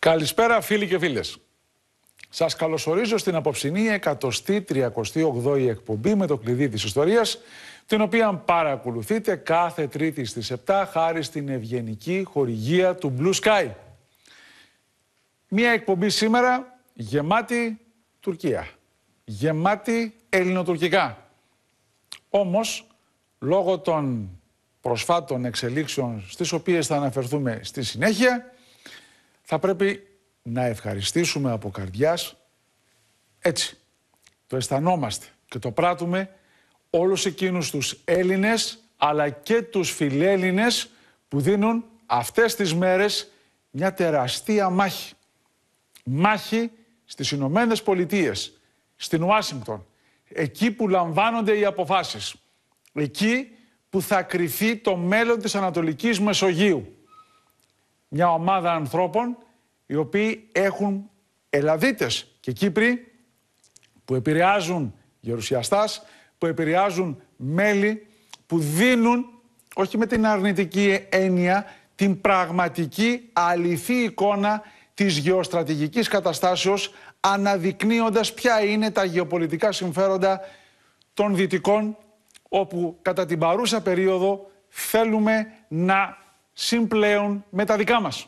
Καλησπέρα φίλοι και φίλες. Σας καλωσορίζω στην απόψινή 138η εκπομπή με το κλειδί της ιστορίας, την οποία παρακολουθείτε κάθε Τρίτη στις 7 χάρη στην ευγενική χορηγία του Blue Sky. Μία εκπομπή σήμερα γεμάτη Τουρκία, γεμάτη ελληνοτουρκικά. Όμως, λόγω των προσφάτων εξελίξεων στις οποίες θα αναφερθούμε στη συνέχεια, θα πρέπει να ευχαριστήσουμε από καρδιάς έτσι. Το αισθανόμαστε και το πράττουμε όλους εκείνους τους Έλληνες αλλά και τους φιλέλληνες που δίνουν αυτές τις μέρες μια τεραστία μάχη. Μάχη στις Ηνωμένες Πολιτείες, στην Ουάσιγκτον, εκεί που λαμβάνονται οι αποφάσεις. Εκεί που θα κρυφεί το μέλλον της Ανατολικής Μεσογείου μια ομάδα ανθρώπων οι οποίοι έχουν Ελλαδίτες και Κύπροι που επηρεάζουν γερουσιαστάς, που επηρεάζουν μέλη, που δίνουν, όχι με την αρνητική έννοια, την πραγματική αληθή εικόνα της γεωστρατηγικής καταστάσεως, αναδεικνύοντας ποια είναι τα γεωπολιτικά συμφέροντα των Δυτικών, όπου κατά την παρούσα περίοδο θέλουμε να συμπλέον με τα δικά μας.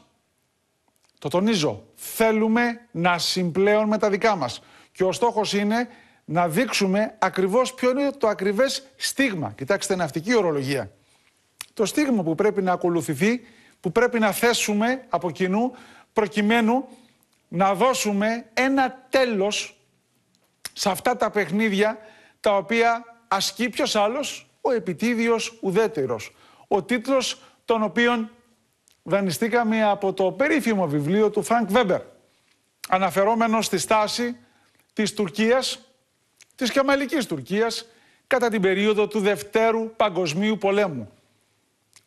Το τονίζω, θέλουμε να συμπλέον με τα δικά μας. Και ο στόχος είναι να δείξουμε ακριβώς ποιο είναι το ακριβές στίγμα. Κοιτάξτε, ναυτική ορολογία. Το στίγμα που πρέπει να ακολουθηθεί, που πρέπει να θέσουμε από κοινού, προκειμένου να δώσουμε ένα τέλος σε αυτά τα παιχνίδια τα οποία ασκεί ποιος άλλος, ο επιτίδιος ουδέτερος. Ο τίτλος τον οποίον δανειστήκαμε από το περίφημο βιβλίο του Φρανκ Βέμπερ, αναφερόμενος στη στάση της Τουρκίας, της Κεμαλικής Τουρκίας, κατά την περίοδο του Δευτέρου Παγκοσμίου Πολέμου.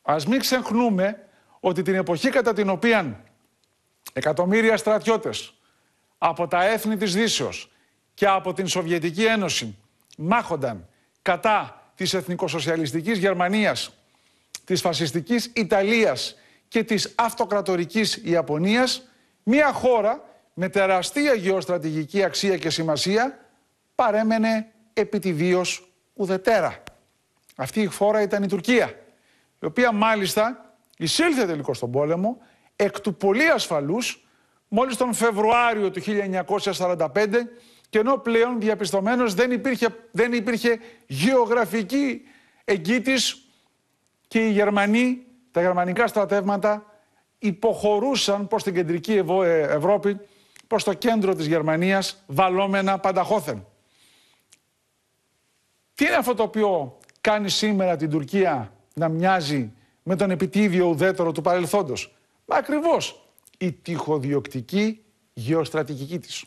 Ας μην ξεχνούμε ότι την εποχή κατά την οποία εκατομμύρια στρατιώτες από τα έθνη της Δύσεως και από την Σοβιετική Ένωση μάχονταν κατά της εθνικοσοσιαλιστικής Γερμανίας της φασιστικής Ιταλίας και της αυτοκρατορικής Ιαπωνίας, μια χώρα με τεραστία γεωστρατηγική αξία και σημασία παρέμενε επιτιβίως ουδετέρα. Αυτή η χώρα ήταν η Τουρκία, η οποία μάλιστα εισήλθε τελικό στον πόλεμο εκ του πολύ ασφαλούς μόλις τον Φεβρουάριο του 1945 και ενώ πλέον διαπιστωμένος δεν υπήρχε, δεν υπήρχε γεωγραφική εγκύτης και οι Γερμανοί, τα γερμανικά στρατεύματα υποχωρούσαν προς την κεντρική ε, Ευρώπη, προς το κέντρο της Γερμανίας, βαλόμενα πανταχώθεν. Τι είναι αυτό το οποίο κάνει σήμερα την Τουρκία να μοιάζει με τον επιτίδιο ουδέτερο του παρελθόντος. Μα ακριβώς η τυχοδιοκτική γεωστρατηγική της.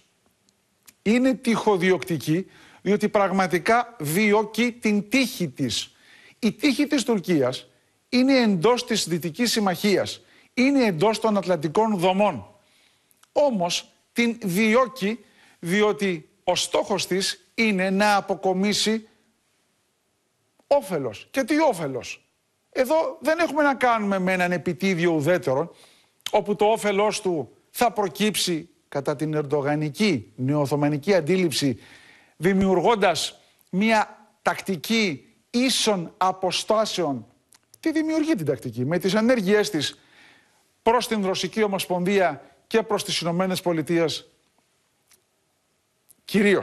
Είναι τυχοδιοκτική διότι πραγματικά διώκει την τύχη της. Η τύχη της Τουρκίας είναι εντός της Δυτικής Συμμαχίας. Είναι εντός των Ατλαντικών δομών. Όμως την διώκει διότι ο στόχος της είναι να αποκομίσει όφελος. Και τι όφελος. Εδώ δεν έχουμε να κάνουμε με έναν επιτίδιο ουδέτερο, όπου το όφελός του θα προκύψει κατά την ερντογανική νεοοθωμανική αντίληψη, δημιουργώντας μια τακτική ίσων αποστάσεων αυτή δημιουργεί την τακτική. Με τις ενέργειές της προς την Ρωσική Ομοσπονδία και προς τις Ηνωμένες Πολιτείες κυρίως.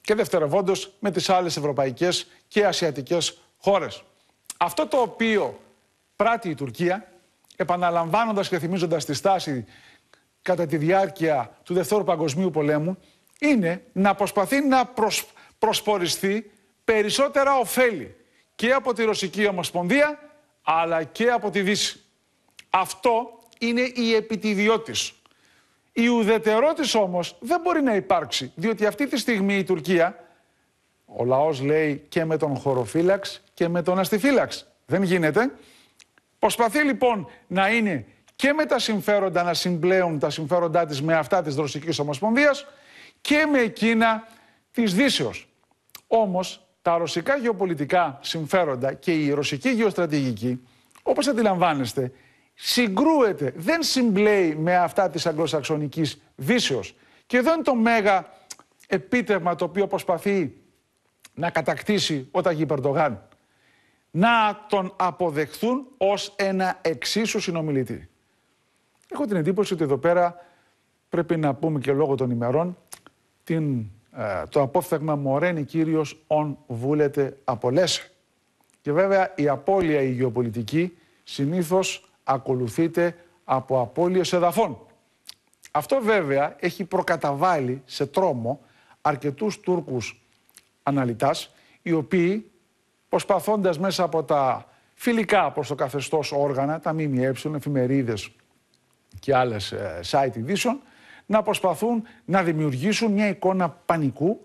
Και δευτερευόντως με τις άλλες ευρωπαϊκές και ασιατικές χώρες. Αυτό το οποίο πράττει η Τουρκία, επαναλαμβάνοντας και θυμίζοντας τη στάση κατά τη διάρκεια του Δευτέρου Παγκοσμίου Πολέμου, είναι να προσπαθεί να προσποριστεί περισσότερα ωφέλη και από τη Ρωσική Ομοσπονδία αλλά και από τη Δύση. Αυτό είναι η επιτιδιότης. Η ουδετερότης όμως δεν μπορεί να υπάρξει, διότι αυτή τη στιγμή η Τουρκία, ο λαός λέει και με τον χωροφύλαξ και με τον αστιφύλαξ. Δεν γίνεται. Προσπαθεί λοιπόν να είναι και με τα συμφέροντα να συμπλέουν τα συμφέροντά της με αυτά της Ρωσικής Ομοσπονδίας και με εκείνα της Δύσεως. Όμως τα ρωσικά γεωπολιτικά συμφέροντα και η ρωσική γεωστρατηγική, όπως αντιλαμβάνεστε, συγκρούεται, δεν συμπλέει με αυτά της αγγλοσαξονικής δύσεως. Και εδώ είναι το μέγα επίτευγμα το οποίο προσπαθεί να κατακτήσει ο Ταγί Περντογάν. Να τον αποδεχθούν ως ένα εξίσου συνομιλητή. Έχω την εντύπωση ότι εδώ πέρα πρέπει να πούμε και λόγω των ημερών την ε, το απόφθεγμα μωρένι Κύριος ον βούλεται απολέσε». Και βέβαια η απώλεια η γεωπολιτική συνήθως ακολουθείται από απώλειες εδαφών. Αυτό βέβαια έχει προκαταβάλει σε τρόμο αρκετούς Τούρκους αναλυτάς, οι οποίοι προσπαθώντας μέσα από τα φιλικά προς το καθεστώς όργανα, τα ΜΜΕ, εφημερίδες και άλλες ε, site ειδήσεων, να προσπαθούν να δημιουργήσουν μια εικόνα πανικού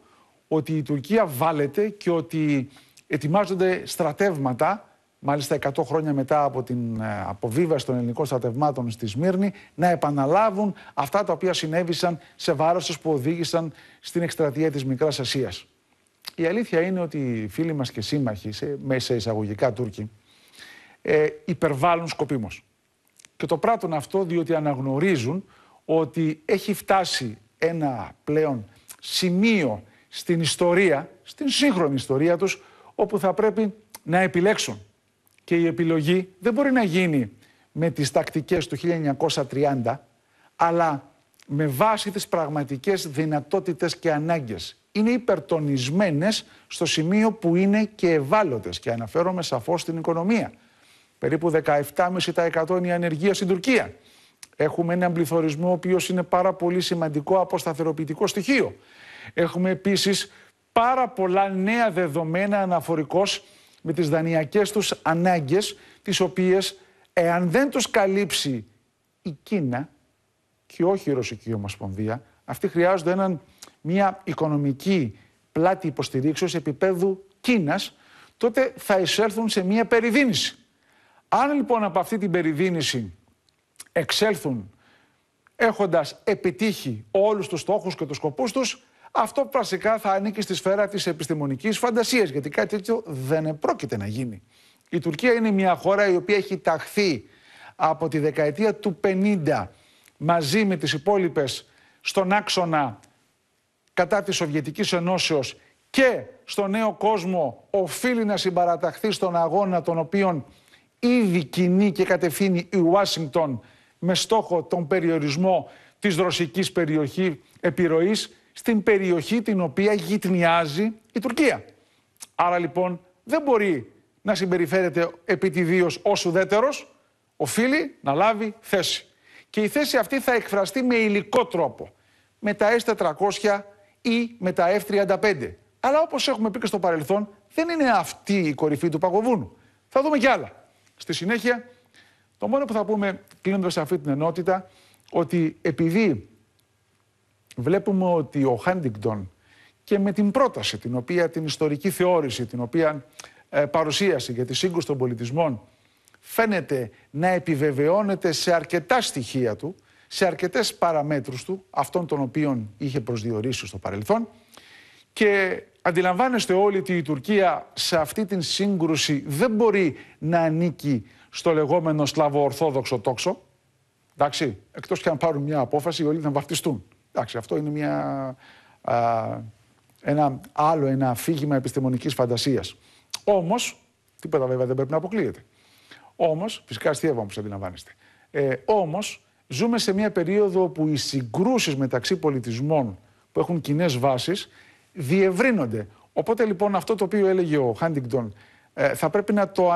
ότι η Τουρκία βάλεται και ότι ετοιμάζονται στρατεύματα, μάλιστα 100 χρόνια μετά από την ε, αποβίβαση των ελληνικών στρατευμάτων στη Σμύρνη, να επαναλάβουν αυτά τα οποία συνέβησαν σε βάρος που οδήγησαν στην εκστρατεία της Μικράς Ασίας. Η αλήθεια είναι ότι οι φίλοι μας και σύμμαχοι, σε, μέσα εισαγωγικά Τούρκοι, ε, υπερβάλλουν σκοπίμως. Και το πράττουν αυτό διότι αναγνωρίζουν ότι έχει φτάσει ένα πλέον σημείο στην ιστορία, στην σύγχρονη ιστορία τους, όπου θα πρέπει να επιλέξουν. Και η επιλογή δεν μπορεί να γίνει με τις τακτικές του 1930, αλλά με βάση τις πραγματικές δυνατότητες και ανάγκες. Είναι υπερτονισμένες στο σημείο που είναι και ευάλωτες και αναφέρομαι σαφώς στην οικονομία. Περίπου 17,5% είναι η ανεργία στην Τουρκία. Έχουμε έναν πληθωρισμό ο οποίος είναι πάρα πολύ σημαντικό αποσταθεροποιητικό στοιχείο. Έχουμε επίσης πάρα πολλά νέα δεδομένα αναφορικώς με τις δανειακές τους ανάγκες, τις οποίες εάν δεν τους καλύψει η Κίνα και όχι η Ρωσική Ομοσπονδία, αυτοί χρειάζονται έναν, μια οικονομική πλάτη υποστηρίξεως επίπεδου Κίνας, τότε θα εισέλθουν σε μια περιδίνηση. Αν λοιπόν από αυτή την περιδίνηση εξέλθουν έχοντας επιτύχει όλους τους στόχους και τους σκοπούς τους, αυτό βασικά θα ανήκει στη σφαίρα της επιστημονικής φαντασίας, γιατί κάτι τέτοιο δεν πρόκειται να γίνει. Η Τουρκία είναι μια χώρα η οποία έχει ταχθεί από τη δεκαετία του 50 μαζί με τις υπόλοιπες στον άξονα κατά της Σοβιετικής Ενώσεως και στον νέο κόσμο οφείλει να συμπαραταχθεί στον αγώνα τον οποίον ήδη κινεί και κατευθύνει η Ουάσιγκτον με στόχο τον περιορισμό της ρωσικής περιοχή επιρροής στην περιοχή την οποία γυτνιάζει η Τουρκία. Άρα λοιπόν δεν μπορεί να συμπεριφέρεται επιτιδίως ως ουδέτερος, οφείλει να λάβει θέση. Και η θέση αυτή θα εκφραστεί με υλικό τρόπο, με τα S400 ή με τα F35. Αλλά όπως έχουμε πει και στο παρελθόν, δεν είναι αυτή η κορυφή του παγωβούνου. Θα δούμε κι άλλα. Στη συνέχεια το μόνο που θα πούμε κλείνοντας αυτή την ενότητα ότι επειδή βλέπουμε ότι ο Χάντιγκτον και με την πρόταση, την οποία την ιστορική θεώρηση, την οποία ε, παρουσίασε για τη σύγκρουση των πολιτισμών, φαίνεται να επιβεβαιώνεται σε αρκετά στοιχεία του, σε αρκετές παραμέτρους του, αυτών των οποίων είχε προσδιορίσει στο παρελθόν. Και αντιλαμβάνεστε όλοι ότι η Τουρκία σε αυτή την σύγκρουση δεν μπορεί να ανήκει στο λεγόμενο σλαβοορθόδοξο τόξο. Εντάξει, εκτός και αν πάρουν μια απόφαση, όλοι θα βαφτιστούν. Εντάξει, αυτό είναι μια, α, ένα άλλο, ένα αφήγημα επιστημονικής φαντασίας. Όμως, τίποτα βέβαια δεν πρέπει να αποκλείεται. Όμως, φυσικά αστείευα όμως αντιλαμβάνεστε. Ε, όμως, ζούμε σε μια περίοδο όπου οι συγκρούσεις μεταξύ πολιτισμών που έχουν κοινές βάσεις διευρύνονται. Οπότε λοιπόν αυτό το οποίο έλεγε ο Χάντιγκτον ε, θα πρέπει να το,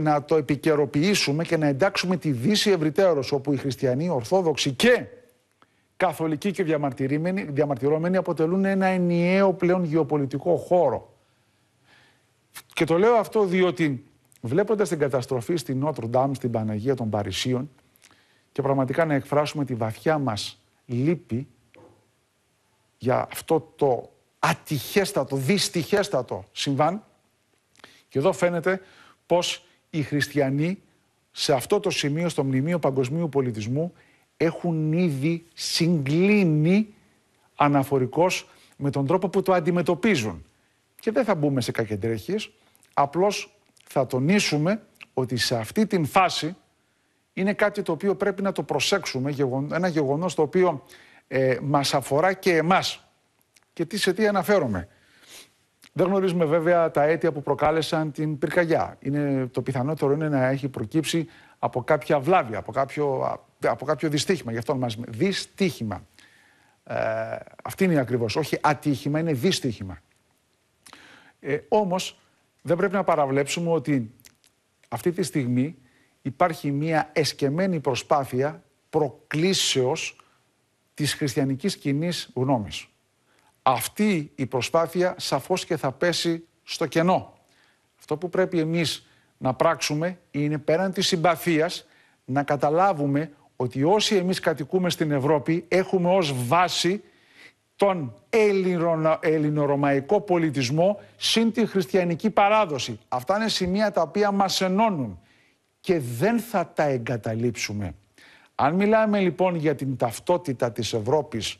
να το επικαιροποιήσουμε και να εντάξουμε τη Δύση ευρυτέρως όπου οι χριστιανοί, ορθόδοξοι και καθολικοί και διαμαρτυρόμένοι αποτελούν ένα ενιαίο πλέον γεωπολιτικό χώρο. Και το λέω αυτό διότι βλέποντας την καταστροφή στην Νότρο Ντάμ, στην Παναγία των Παρισίων και πραγματικά να εκφράσουμε τη βαθιά μας λύπη για αυτό το ατυχέστατο, δυστυχέστατο συμβάν, και εδώ φαίνεται πως οι χριστιανοί σε αυτό το σημείο, στο μνημείο παγκοσμίου πολιτισμού, έχουν ήδη συγκλίνει αναφορικώς με τον τρόπο που το αντιμετωπίζουν. Και δεν θα μπούμε σε κακεντρέχειες, απλώς θα τονίσουμε ότι σε αυτή την φάση είναι κάτι το οποίο πρέπει να το προσέξουμε, ένα γεγονός το οποίο ε, μας αφορά και εμάς. Και τι, σε τι αναφέρομαι. Δεν γνωρίζουμε βέβαια τα αίτια που προκάλεσαν την πυρκαγιά. Είναι, το πιθανότερο είναι να έχει προκύψει από κάποια βλάβη, από κάποιο, από κάποιο δυστύχημα. Γι' αυτό ονομάζουμε δυστύχημα. Ε, αυτή είναι ακριβώς. Όχι ατύχημα, είναι δυστύχημα. Ε, Όμως δεν πρέπει να παραβλέψουμε ότι αυτή τη στιγμή υπάρχει μια εσκεμμένη προσπάθεια προκλήσεως της χριστιανικής κοινής γνώμης αυτή η προσπάθεια σαφώς και θα πέσει στο κενό. Αυτό που πρέπει εμείς να πράξουμε είναι πέραν της συμπαθίας να καταλάβουμε ότι όσοι εμείς κατοικούμε στην Ευρώπη έχουμε ως βάση τον ελληνορωμαϊκό πολιτισμό συν τη χριστιανική παράδοση. Αυτά είναι σημεία τα οποία μας ενώνουν και δεν θα τα εγκαταλείψουμε. Αν μιλάμε λοιπόν για την ταυτότητα της Ευρώπης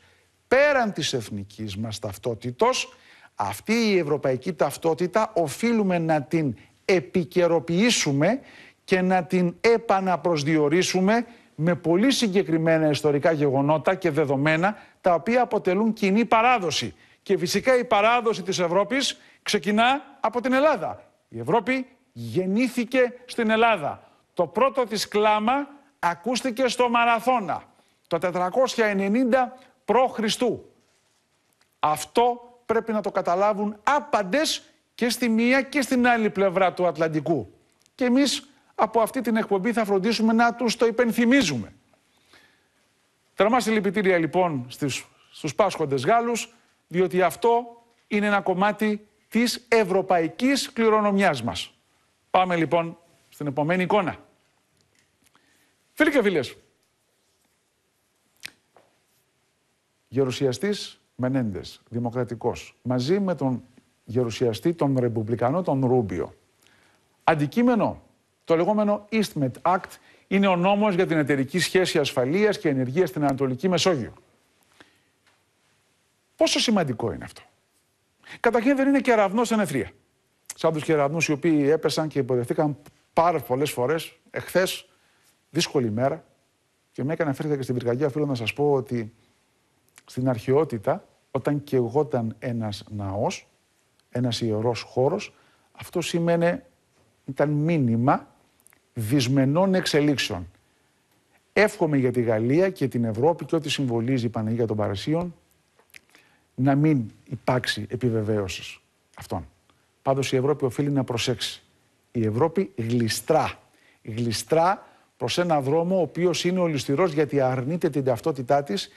πέραν της εθνικής μας ταυτότητος, αυτή η ευρωπαϊκή ταυτότητα οφείλουμε να την επικαιροποιήσουμε και να την επαναπροσδιορίσουμε με πολύ συγκεκριμένα ιστορικά γεγονότα και δεδομένα τα οποία αποτελούν κοινή παράδοση. Και φυσικά η παράδοση της Ευρώπης ξεκινά από την Ελλάδα. Η Ευρώπη γεννήθηκε στην Ελλάδα. Το πρώτο της κλάμα ακούστηκε στο Μαραθώνα. Το 490 προ Χριστού. Αυτό πρέπει να το καταλάβουν άπαντες και στη μία και στην άλλη πλευρά του Ατλαντικού. Και εμείς από αυτή την εκπομπή θα φροντίσουμε να τους το υπενθυμίζουμε. Τραμά λυπητήρια λοιπόν στις, στους πάσχοντες Γάλλους, διότι αυτό είναι ένα κομμάτι της ευρωπαϊκής κληρονομιάς μας. Πάμε λοιπόν στην επόμενη εικόνα. Φίλοι και φίλες, Γερουσιαστής Μενέντες, δημοκρατικός, μαζί με τον γερουσιαστή, τον ρεπουμπλικανό, τον Ρούμπιο. Αντικείμενο, το λεγόμενο EastMed Act είναι ο νόμος για την εταιρική σχέση ασφαλείας και ενεργείας στην Ανατολική Μεσόγειο. Πόσο σημαντικό είναι αυτό. Καταρχήν δεν είναι κεραυνό σαν εθρία. Σαν τους κεραυνούς οι οποίοι έπεσαν και υποδεχθήκαν πάρα πολλές φορές, εχθές, δύσκολη μέρα. Και με έκανε φέρθηκα και στην πυρκαγιά, οφείλω να σας πω ότι στην αρχαιότητα, όταν κεγόταν ένας ναός, ένας ιερός χώρος, αυτό σήμαινε, ήταν μήνυμα δυσμενών εξελίξεων. Εύχομαι για τη Γαλλία και την Ευρώπη και ό,τι συμβολίζει η Παναγία των Παρασίων να μην υπάρξει επιβεβαίωσης αυτών. Πάντως η Ευρώπη οφείλει να προσέξει. Η Ευρώπη γλιστρά. Γλιστρά προς ένα δρόμο ο οποίος είναι ολιστηρός γιατί αρνείται την ταυτότητά της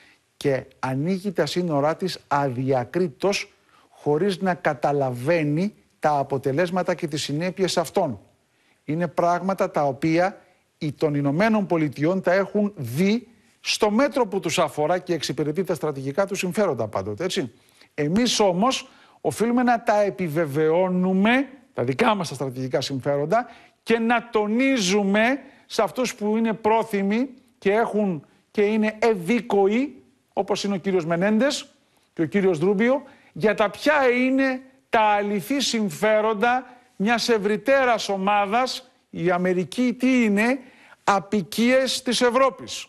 και ανοίγει τα σύνορά της αδιακρίτως χωρίς να καταλαβαίνει τα αποτελέσματα και τις συνέπειες αυτών. Είναι πράγματα τα οποία οι των Ηνωμένων Πολιτειών τα έχουν δει στο μέτρο που τους αφορά και εξυπηρετεί τα στρατηγικά τους συμφέροντα πάντοτε, έτσι. Εμείς όμως οφείλουμε να τα επιβεβαιώνουμε, τα δικά μας τα στρατηγικά συμφέροντα, και να τονίζουμε σε αυτούς που είναι πρόθυμοι και έχουν και είναι ευήκοοι όπως είναι ο κύριος Μενέντες και ο κύριος Δρούμπιο, για τα ποια είναι τα αληθή συμφέροντα μιας ευρύτερα ομάδας, η Αμερική τι είναι, απικίες της Ευρώπης.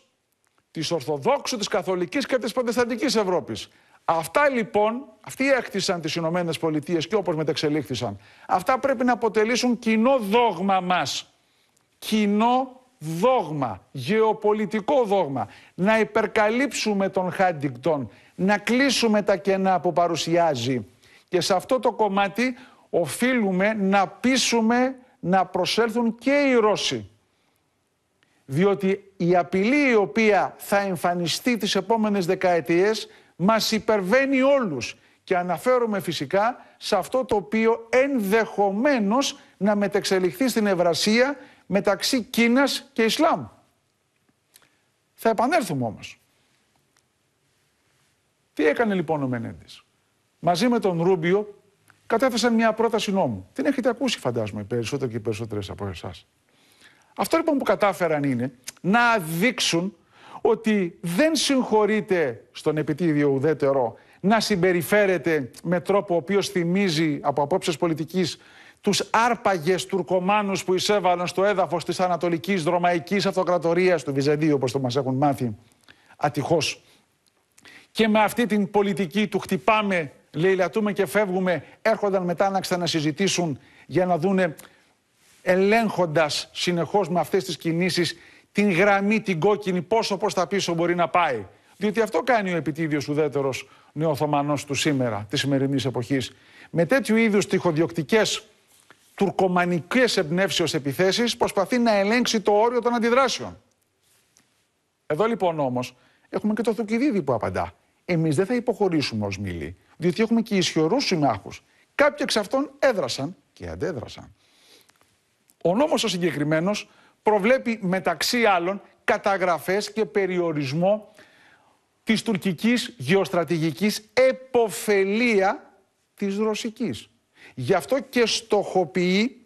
Της Ορθοδόξου, της Καθολικής και της Προτεσταντικής Ευρώπης. Αυτά λοιπόν, αυτοί έκτισαν τις Ηνωμένες Πολιτείες και όπως μετεξελίχθησαν. Αυτά πρέπει να αποτελήσουν κοινό δόγμα μας. Κοινό δόγμα, γεωπολιτικό δόγμα, να υπερκαλύψουμε τον Χάντιγκτον, να κλείσουμε τα κενά που παρουσιάζει. Και σε αυτό το κομμάτι οφείλουμε να πείσουμε να προσέλθουν και οι Ρώσοι. Διότι η απειλή η οποία θα εμφανιστεί τις επόμενες δεκαετίες μας υπερβαίνει όλους. Και αναφέρομαι φυσικά σε αυτό το οποίο ενδεχομένως να μετεξελιχθεί στην Ευρασία μεταξύ Κίνας και Ισλάμ. Θα επανέλθουμε όμως. Τι έκανε λοιπόν ο Μενέντης. Μαζί με τον Ρούμπιο κατέθεσαν μια πρόταση νόμου. Την έχετε ακούσει φαντάζομαι περισσότερο και περισσότερες από εσάς. Αυτό λοιπόν που κατάφεραν είναι να δείξουν ότι δεν συγχωρείται στον επιτίδιο ουδέτερο να συμπεριφέρεται με τρόπο ο οποίος θυμίζει από απόψεις πολιτικής τους άρπαγες τουρκομάνους που εισέβαλαν στο έδαφος της Ανατολικής Δρομαϊκής Αυτοκρατορίας του Βυζαντίου, όπως το μας έχουν μάθει ατυχώς. Και με αυτή την πολιτική του χτυπάμε, λαιλατούμε και φεύγουμε, έρχονταν μετά να ξανασυζητήσουν για να δούνε ελέγχοντας συνεχώς με αυτές τις κινήσεις την γραμμή, την κόκκινη, πόσο προς τα πίσω μπορεί να πάει. Διότι αυτό κάνει ο επιτίδιος ουδέτερος νεοθωμανός του σήμερα, της σημερινής εποχής. Με τέτοιου είδους τυχοδιοκτικές τουρκομανικές ως επιθέσεις προσπαθεί να ελέγξει το όριο των αντιδράσεων. Εδώ λοιπόν όμως έχουμε και το Θουκυδίδη που απαντά. Εμείς δεν θα υποχωρήσουμε ως μιλή, διότι έχουμε και ισχυρούς συμμάχους. Κάποιοι εξ αυτών έδρασαν και αντέδρασαν. Ο νόμος ο συγκεκριμένος προβλέπει μεταξύ άλλων καταγραφές και περιορισμό της τουρκικής γεωστρατηγικής εποφελία της ρωσικής. Γι' αυτό και στοχοποιεί,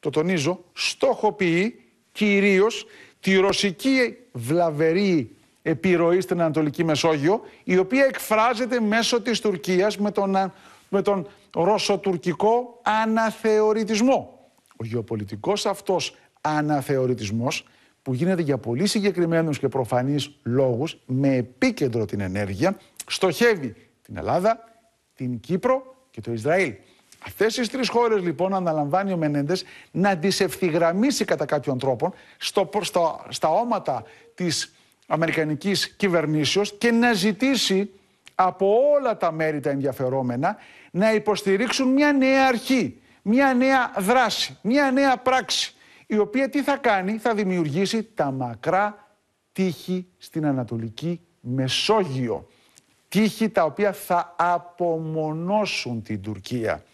το τονίζω, στοχοποιεί κυρίως τη ρωσική βλαβερή επιρροή στην Ανατολική Μεσόγειο, η οποία εκφράζεται μέσω της Τουρκίας με τον, με τον ρωσοτουρκικό αναθεωρητισμό. Ο γεωπολιτικός αυτός αναθεωρητισμός που γίνεται για πολύ συγκεκριμένους και προφανείς λόγους με επίκεντρο την ενέργεια, στοχεύει την Ελλάδα, την Κύπρο και το Ισραήλ. Αυτές τις τρεις χώρες λοιπόν αναλαμβάνει ο Μενέντες να τις ευθυγραμμίσει κατά κάποιον τρόπο στο, στο, στα όματα της Αμερικανικής κυβερνήσεως και να ζητήσει από όλα τα μέρη τα ενδιαφερόμενα να υποστηρίξουν μια νέα αρχή, μια νέα δράση, μια νέα πράξη η οποία τι θα κάνει, θα δημιουργήσει τα μακρά τείχη στην Ανατολική Μεσόγειο. Τείχη τα οποία θα απομονώσουν την Τουρκία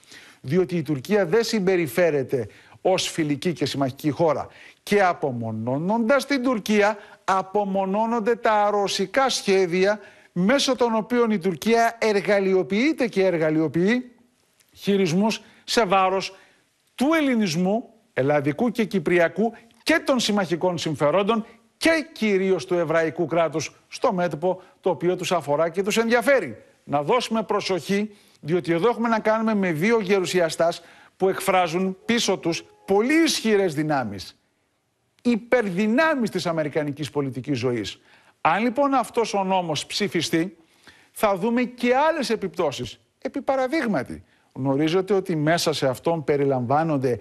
διότι η Τουρκία δεν συμπεριφέρεται ως φιλική και συμμαχική χώρα. Και απομονώνοντας την Τουρκία, απομονώνονται τα ρωσικά σχέδια μέσω των οποίων η Τουρκία εργαλειοποιείται και εργαλειοποιεί χειρισμούς σε βάρος του ελληνισμού, ελλαδικού και κυπριακού και των συμμαχικών συμφερόντων και κυρίως του εβραϊκού κράτους στο μέτωπο το οποίο τους αφορά και τους ενδιαφέρει. Να δώσουμε προσοχή διότι εδώ έχουμε να κάνουμε με δύο γερουσιαστάς που εκφράζουν πίσω τους πολύ ισχυρές δυνάμεις. Υπερδυνάμεις της αμερικανικής πολιτικής ζωής. Αν λοιπόν αυτός ο νόμος ψηφιστεί, θα δούμε και άλλες επιπτώσεις. Επί παραδείγματι, γνωρίζετε ότι μέσα σε αυτόν περιλαμβάνονται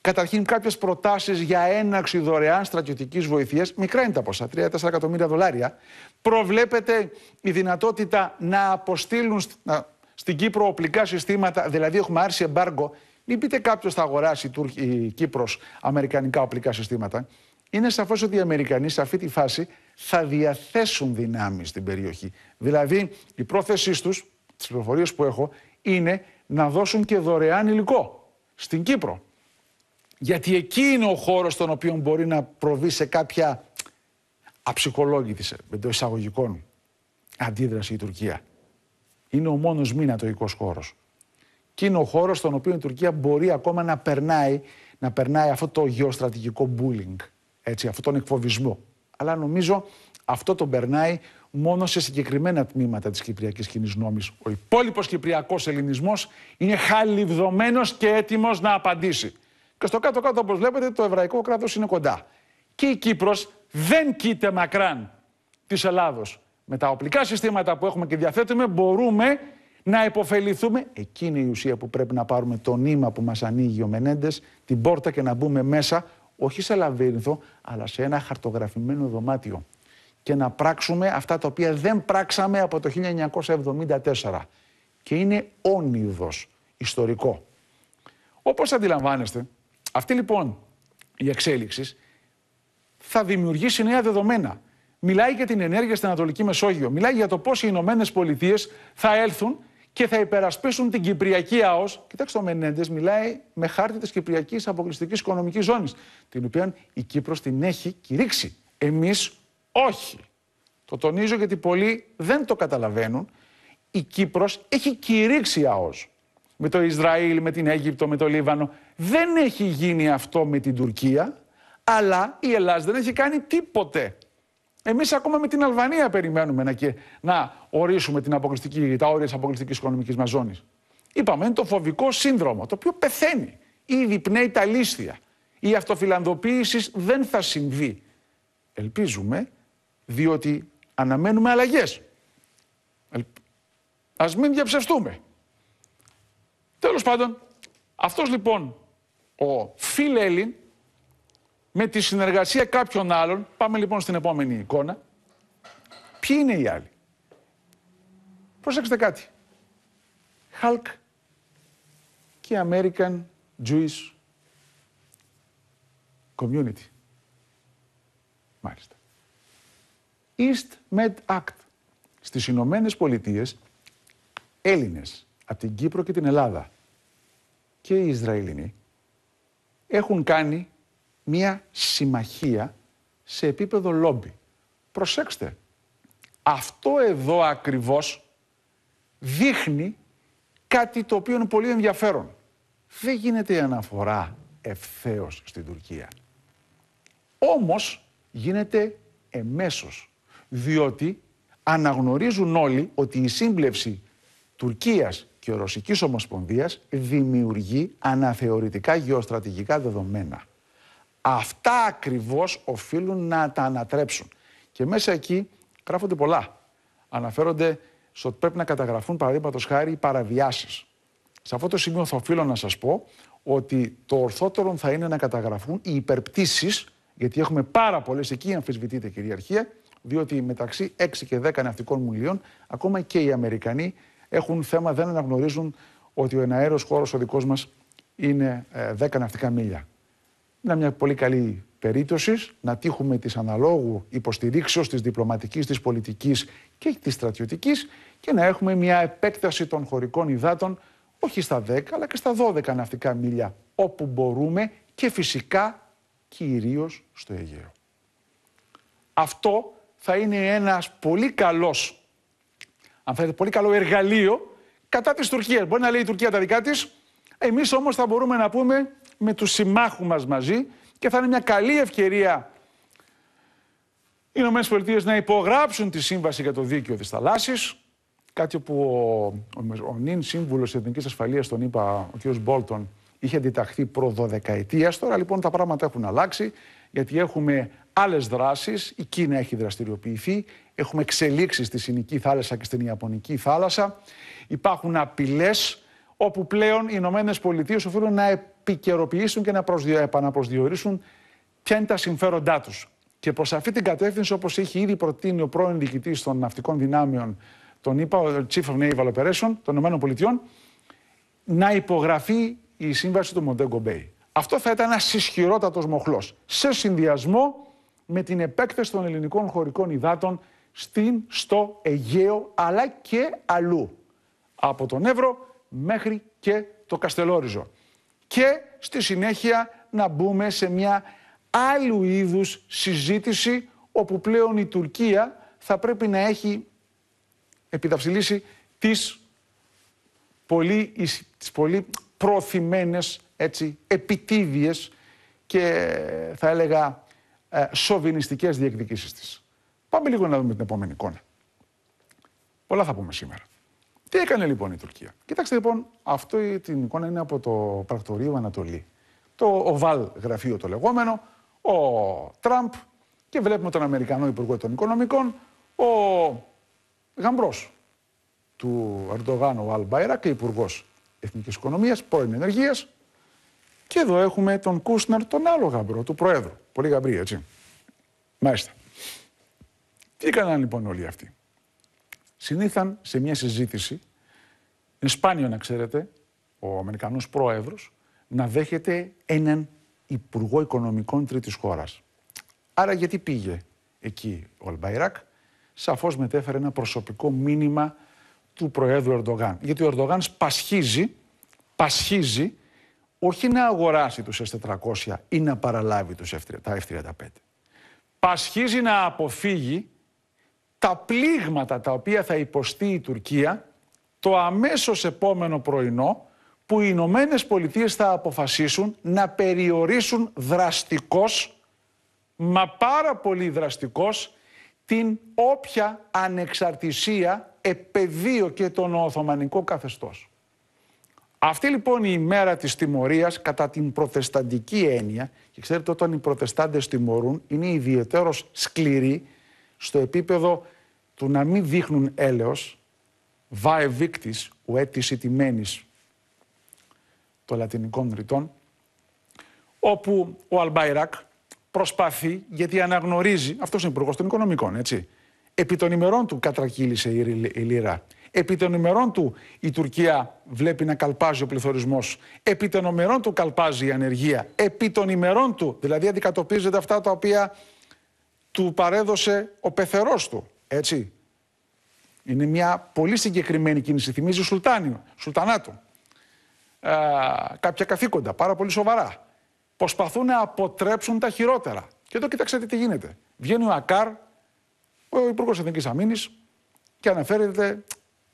καταρχήν κάποιες προτάσεις για έναξη δωρεάν στρατιωτικής βοηθείας. μικρά είναι τα ποσά, 3-4 εκατομμύρια δολάρια, προβλέπεται η δυνατότητα να αποστείλουν, να στην Κύπρο οπλικά συστήματα, δηλαδή έχουμε άρσει εμπάργκο. Μην πείτε κάποιος θα αγοράσει η Κύπρος αμερικανικά οπλικά συστήματα. Είναι σαφώ ότι οι Αμερικανοί σε αυτή τη φάση θα διαθέσουν δυνάμεις στην περιοχή. Δηλαδή, η πρόθεσή τους, τις πληροφορίες που έχω, είναι να δώσουν και δωρεάν υλικό στην Κύπρο. Γιατί εκεί είναι ο χώρος στον οποίο μπορεί να προβεί σε κάποια αψυχολόγητη το εισαγωγικών αντίδραση η Τουρκία είναι ο μόνος μη νατοϊκό χώρος. Και είναι ο χώρος στον οποίο η Τουρκία μπορεί ακόμα να περνάει, να περνάει αυτό το γεωστρατηγικό bullying, έτσι, αυτόν τον εκφοβισμό. Αλλά νομίζω αυτό το περνάει μόνο σε συγκεκριμένα τμήματα της κυπριακής κοινής νόμης. Ο υπόλοιπος κυπριακός ελληνισμός είναι χαλιβδωμένο και έτοιμος να απαντήσει. Και στο κάτω-κάτω, όπως βλέπετε, το εβραϊκό κράτος είναι κοντά. Και η Κύπρος δεν κείται μακράν της Ελλάδος με τα οπλικά συστήματα που έχουμε και διαθέτουμε, μπορούμε να υποφεληθούμε. Εκείνη η ουσία που πρέπει να πάρουμε το νήμα που μας ανοίγει ο Μενέντες, την πόρτα και να μπούμε μέσα, όχι σε λαβύρινθο, αλλά σε ένα χαρτογραφημένο δωμάτιο. Και να πράξουμε αυτά τα οποία δεν πράξαμε από το 1974. Και είναι όνειδος ιστορικό. Όπως αντιλαμβάνεστε, αυτή λοιπόν η εξέλιξη θα δημιουργήσει νέα δεδομένα μιλάει για την ενέργεια στην Ανατολική Μεσόγειο. Μιλάει για το πώς οι Ηνωμένες Πολιτείες θα έλθουν και θα υπερασπίσουν την Κυπριακή ΑΟΣ. Κοιτάξτε, ο Μενέντες μιλάει με χάρτη της Κυπριακής Αποκλειστικής Οικονομικής Ζώνης, την οποία η κύπρος την έχει κηρύξει. Εμείς όχι. Το τονίζω γιατί πολλοί δεν το καταλαβαίνουν. Η κύπρος έχει κηρύξει ΑΟΣ. Με το Ισραήλ, με την Αίγυπτο, με το Λίβανο. Δεν έχει γίνει αυτό με την Τουρκία, αλλά η Ελλάδα δεν έχει κάνει τίποτε Εμείς ακόμα με την Αλβανία περιμένουμε να, και, να ορίσουμε την αποκλειστική, τα όρια της αποκλειστικής οικονομικής μας ζώνης. Είπαμε, είναι το φοβικό σύνδρομο, το οποίο πεθαίνει. Ήδη πνέει τα λίσθια. Η αυτοφιλανδοποίηση δεν θα συμβεί. Ελπίζουμε, διότι αναμένουμε αλλαγές. Ας μην διαψευστούμε. Τέλος πάντων, αυτός λοιπόν ο Φιλ Έλλην, με τη συνεργασία κάποιων άλλων, πάμε λοιπόν στην επόμενη εικόνα, ποιοι είναι οι άλλοι. Προσέξτε κάτι. Hulk και American Jewish Community. Μάλιστα. East Med Act. Στις Ηνωμένες Πολιτείες, Έλληνες από την Κύπρο και την Ελλάδα και οι Ισραηλινοί έχουν κάνει μία συμμαχία σε επίπεδο λόμπι. Προσέξτε, αυτό εδώ ακριβώς δείχνει κάτι το οποίο είναι πολύ ενδιαφέρον. Δεν γίνεται η αναφορά ευθέως στην Τουρκία. Όμως γίνεται εμέσως, διότι αναγνωρίζουν όλοι ότι η σύμπλευση Τουρκίας και Ρωσικής Ομοσπονδίας δημιουργεί αναθεωρητικά γεωστρατηγικά δεδομένα. Αυτά ακριβώς οφείλουν να τα ανατρέψουν. Και μέσα εκεί γράφονται πολλά. Αναφέρονται στο ότι πρέπει να καταγραφούν παραδείγματος χάρη οι παραβιάσεις. Σε αυτό το σημείο θα οφείλω να σας πω ότι το ορθότερο θα είναι να καταγραφούν οι υπερπτήσεις, γιατί έχουμε πάρα πολλές, εκεί αμφισβητείται κυριαρχία, διότι μεταξύ 6 και 10 ναυτικών μουλίων, ακόμα και οι Αμερικανοί έχουν θέμα, δεν αναγνωρίζουν ότι ο εναέρος χώρος ο δικός μας είναι 10 ε, ναυτικά μίλια. Είναι μια πολύ καλή περίπτωση να τύχουμε της αναλόγου υποστηρίξεως της διπλωματικής, της πολιτικής και της στρατιωτικής και να έχουμε μια επέκταση των χωρικών υδάτων όχι στα 10 αλλά και στα 12 ναυτικά μίλια όπου μπορούμε και φυσικά κυρίως στο Αιγαίο. Αυτό θα είναι ένας πολύ καλός, αν θέλετε, πολύ καλό εργαλείο κατά της Τουρκίας. Μπορεί να λέει η Τουρκία τα δικά της. εμείς όμως θα μπορούμε να πούμε με τους συμμάχους μας μαζί και θα είναι μια καλή ευκαιρία οι ΗΠΑ να υπογράψουν τη σύμβαση για το δίκαιο της θαλάσσης, κάτι που ο, ο, ο νυν σύμβουλος της Εθνικής Ασφαλείας, τον είπα ο κ. Μπόλτον, είχε αντιταχθεί προ 12 ετίας. Τώρα λοιπόν τα πράγματα έχουν αλλάξει, γιατί έχουμε άλλες δράσεις, η Κίνα έχει δραστηριοποιηθεί, έχουμε εξελίξεις στη Συνική θάλασσα και στην Ιαπωνική θάλασσα, υπάρχουν απειλές όπου πλέον οι Ηνωμένες Πολιτείες οφείλουν να επικαιροποιήσουν και να επαναπροσδιορίσουν ποια είναι τα συμφέροντά τους. Και προς αυτή την κατεύθυνση, όπως έχει ήδη προτείνει ο πρώην διοικητής των ναυτικών δυνάμεων, τον είπα, ο Chief of Naval Operation των Πολιτείων, να υπογραφεί η σύμβαση του Μοντέγκο Μπέι. Αυτό θα ήταν ένας ισχυρότατος μοχλός σε συνδυασμό με την επέκταση των ελληνικών χωρικών υδάτων στην, στο Αιγαίο αλλά και αλλού. Από τον Εύρο μέχρι και το Καστελόριζο. Και στη συνέχεια να μπούμε σε μια άλλου είδους συζήτηση όπου πλέον η Τουρκία θα πρέπει να έχει επιδαυσιλήσει τις πολύ, τις πολύ προθυμένες έτσι, επιτίδιες και θα έλεγα ε, σοβινιστικές διεκδικήσεις της. Πάμε λίγο να δούμε την επόμενη εικόνα. Πολλά θα πούμε σήμερα. Τι έκανε λοιπόν η Τουρκία. Κοιτάξτε λοιπόν, αυτή την εικόνα είναι από το πρακτορείο Ανατολή. Το ΟΒΑΛ γραφείο το λεγόμενο, ο Τραμπ και βλέπουμε τον Αμερικανό Υπουργό των Οικονομικών, ο Γαμπρός του Ερντογάν, ο Μπαϊρά και Υπουργός Εθνικής Οικονομίας, πρώην Ενεργείας. Και εδώ έχουμε τον Κούσναρ, τον άλλο γαμπρό, του Προέδρου. Πολύ γαμπρή, έτσι. Μάλιστα. Τι έκαναν λοιπόν όλοι αυτοί συνήθαν σε μια συζήτηση, είναι σπάνιο να ξέρετε, ο Αμερικανός πρόεδρος να δέχεται έναν υπουργό οικονομικών τρίτης χώρας. Άρα γιατί πήγε εκεί ο Αλμπαϊράκ, σαφώς μετέφερε ένα προσωπικό μήνυμα του Προέδρου Ερντογάν. Γιατί ο Ερντογάν πασχίζει, πασχίζει όχι να αγοράσει τους S400 ή να παραλάβει τους τα F35. Πασχίζει να αποφύγει τα πλήγματα τα οποία θα υποστεί η Τουρκία το αμέσως επόμενο πρωινό που οι Ηνωμένες Πολιτείες θα αποφασίσουν να περιορίσουν δραστικός, μα πάρα πολύ δραστικός, την όποια ανεξαρτησία επαιδείο και τον Οθωμανικό καθεστώς. Αυτή λοιπόν η ημέρα της τιμωρίας κατά την προτεσταντική έννοια και ξέρετε όταν οι προτεστάντες τιμωρούν είναι ιδιαίτερος σκληροί στο επίπεδο του να μην δείχνουν έλεος, vae victis, ουέτηση τιμένης των λατινικών ρητών, όπου ο Αλμπαϊράκ προσπαθεί, γιατί αναγνωρίζει, αυτός είναι Υπουργός των οικονομικών, έτσι, επί των ημερών του κατρακύλησε η Λύρα. Επί των ημερών του η Τουρκία βλέπει να καλπάζει ο πληθωρισμός. Επί των ημερών του καλπάζει η ανεργία. Επί των ημερών του, δηλαδή αντικατοπίζονται αυτά τα οποία του παρέδωσε ο πεθερός του. Έτσι. Είναι μια πολύ συγκεκριμένη κίνηση. Θυμίζει Σουλτάνιο, Σουλτανάτο. Ε, κάποια καθήκοντα, πάρα πολύ σοβαρά. Προσπαθούν να αποτρέψουν τα χειρότερα. Και εδώ κοιτάξτε τι γίνεται. Βγαίνει ο Ακάρ, ο Υπουργός Εθνικής Αμήνης, και αναφέρεται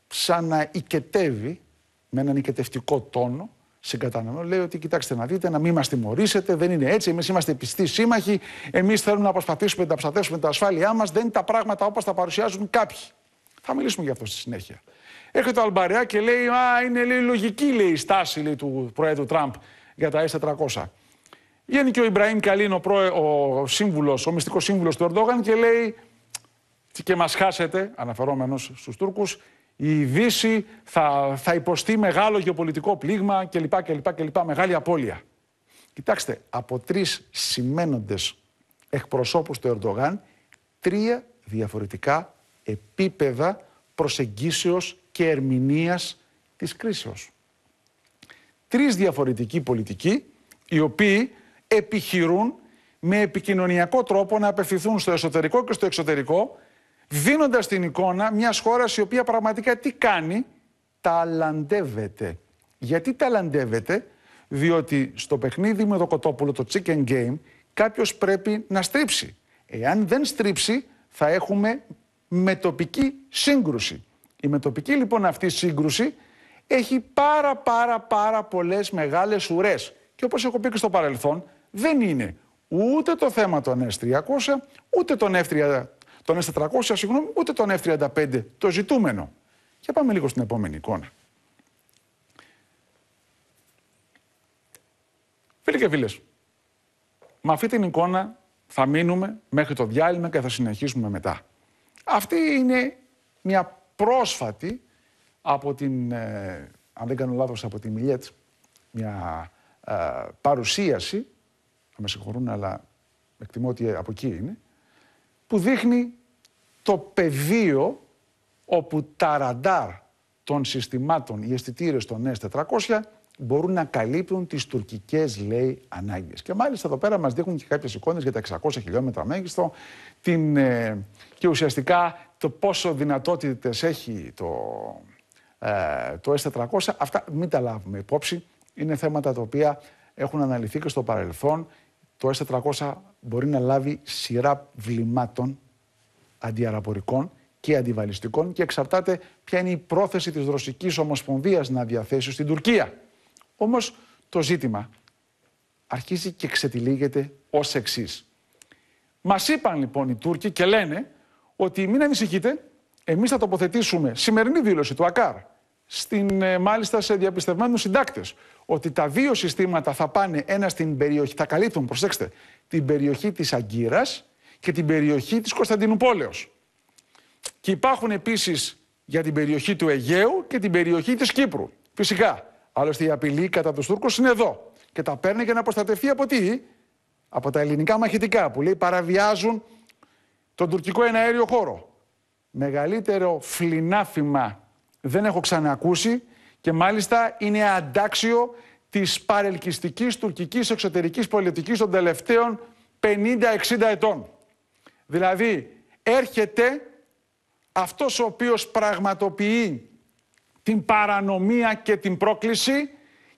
σαν να οικετεύει με έναν οικετευτικό τόνο συγκατανοώ. λέει ότι κοιτάξτε να δείτε, να μην μας τιμωρήσετε, δεν είναι έτσι. Εμείς είμαστε πιστοί σύμμαχοι. Εμείς θέλουμε να προσπαθήσουμε να προστατεύσουμε τα ασφάλειά μας. Δεν είναι τα πράγματα όπως τα παρουσιάζουν κάποιοι. Θα μιλήσουμε γι' αυτό στη συνέχεια. Έρχεται ο Αλμπαριά και λέει: Α, είναι λέει, λογική λέει, η στάση λέει, του Προέδρου Τραμπ για τα S400. Βγαίνει και ο Ιμπραήμ Καλίν, ο, προ... ο, ο μυστικός σύμβουλος του Ερντόγαν, και λέει: και μας χάσετε, αναφερόμενος στους Τούρκους, η Δύση θα, θα υποστεί μεγάλο γεωπολιτικό πλήγμα κλπ. κλπ, κλπ μεγάλη απώλεια. Κοιτάξτε, από τρεις σημαίνοντες εκπροσώπους του Ερντογάν, τρία διαφορετικά επίπεδα προσεγγίσεως και ερμηνείας της κρίσεως. Τρεις διαφορετικοί πολιτικοί, οι οποίοι επιχειρούν με επικοινωνιακό τρόπο να απευθυνθούν στο εσωτερικό και στο εξωτερικό δίνοντας την εικόνα μιας χώρας η οποία πραγματικά τι κάνει, ταλαντεύεται. Γιατί ταλαντεύεται, διότι στο παιχνίδι με το κοτόπουλο, το chicken game, κάποιος πρέπει να στρίψει. Εάν δεν στρίψει, θα έχουμε μετοπική σύγκρουση. Η μετοπική λοιπόν αυτή σύγκρουση έχει πάρα πάρα πάρα πολλές μεγάλες ουρές. Και όπως έχω πει και στο παρελθόν, δεν είναι ούτε το θέμα των S300, ούτε των F300 τον S400, συγγνώμη, ούτε τον F35, το ζητούμενο. Και πάμε λίγο στην επόμενη εικόνα. Φίλοι και φίλες, με αυτή την εικόνα θα μείνουμε μέχρι το διάλειμμα και θα συνεχίσουμε μετά. Αυτή είναι μια πρόσφατη από την, ε, αν δεν κάνω λάθος, από τη Μιλιέτ, μια ε, παρουσίαση, θα με συγχωρούν αλλά εκτιμώ ότι από εκεί είναι, που δείχνει στο πεδίο όπου τα ραντάρ των συστημάτων, οι αισθητήρες των S400 μπορούν να καλύπτουν τις τουρκικές λέει, ανάγκες. Και μάλιστα εδώ πέρα μας δείχνουν και κάποιες εικόνες για τα 600 χιλιόμετρα μέγιστο την, ε, και ουσιαστικά το πόσο δυνατότητες έχει το, ε, το S400. Αυτά μην τα λάβουμε υπόψη. Είναι θέματα τα οποία έχουν αναλυθεί και στο παρελθόν. Το S400 μπορεί να λάβει σειρά βλημάτων αντιαραπορικών και αντιβαλιστικών και εξαρτάται ποια είναι η πρόθεση της Ρωσικής Ομοσπονδίας να διαθέσει στην Τουρκία. Όμως το ζήτημα αρχίζει και ξετυλίγεται ως εξής. Μας είπαν λοιπόν οι Τούρκοι και λένε ότι μην ανησυχείτε, εμείς θα τοποθετήσουμε σημερινή δήλωση του ΑΚΑΡ, στην, ε, μάλιστα σε διαπιστευμένους συντάκτες. ότι τα δύο συστήματα θα πάνε ένα στην περιοχή, θα καλύπτουν, προσέξτε, την περιοχή της Αγκύρας και την περιοχή της Κωνσταντινούπολεως. Και υπάρχουν επίσης για την περιοχή του Αιγαίου και την περιοχή της Κύπρου. Φυσικά. Άλλωστε η απειλή κατά τους Τούρκους είναι εδώ. Και τα παίρνει για να προστατευτεί από τι? Από τα ελληνικά μαχητικά που λέει παραβιάζουν τον τουρκικό εναέριο χώρο. Μεγαλύτερο φλινάφημα δεν έχω ξανακούσει και μάλιστα είναι αντάξιο της παρελκυστικής τουρκικής εξωτερικής πολιτικής των τελευταίων 50-60 ετών. Δηλαδή έρχεται αυτός ο οποίος πραγματοποιεί την παρανομία και την πρόκληση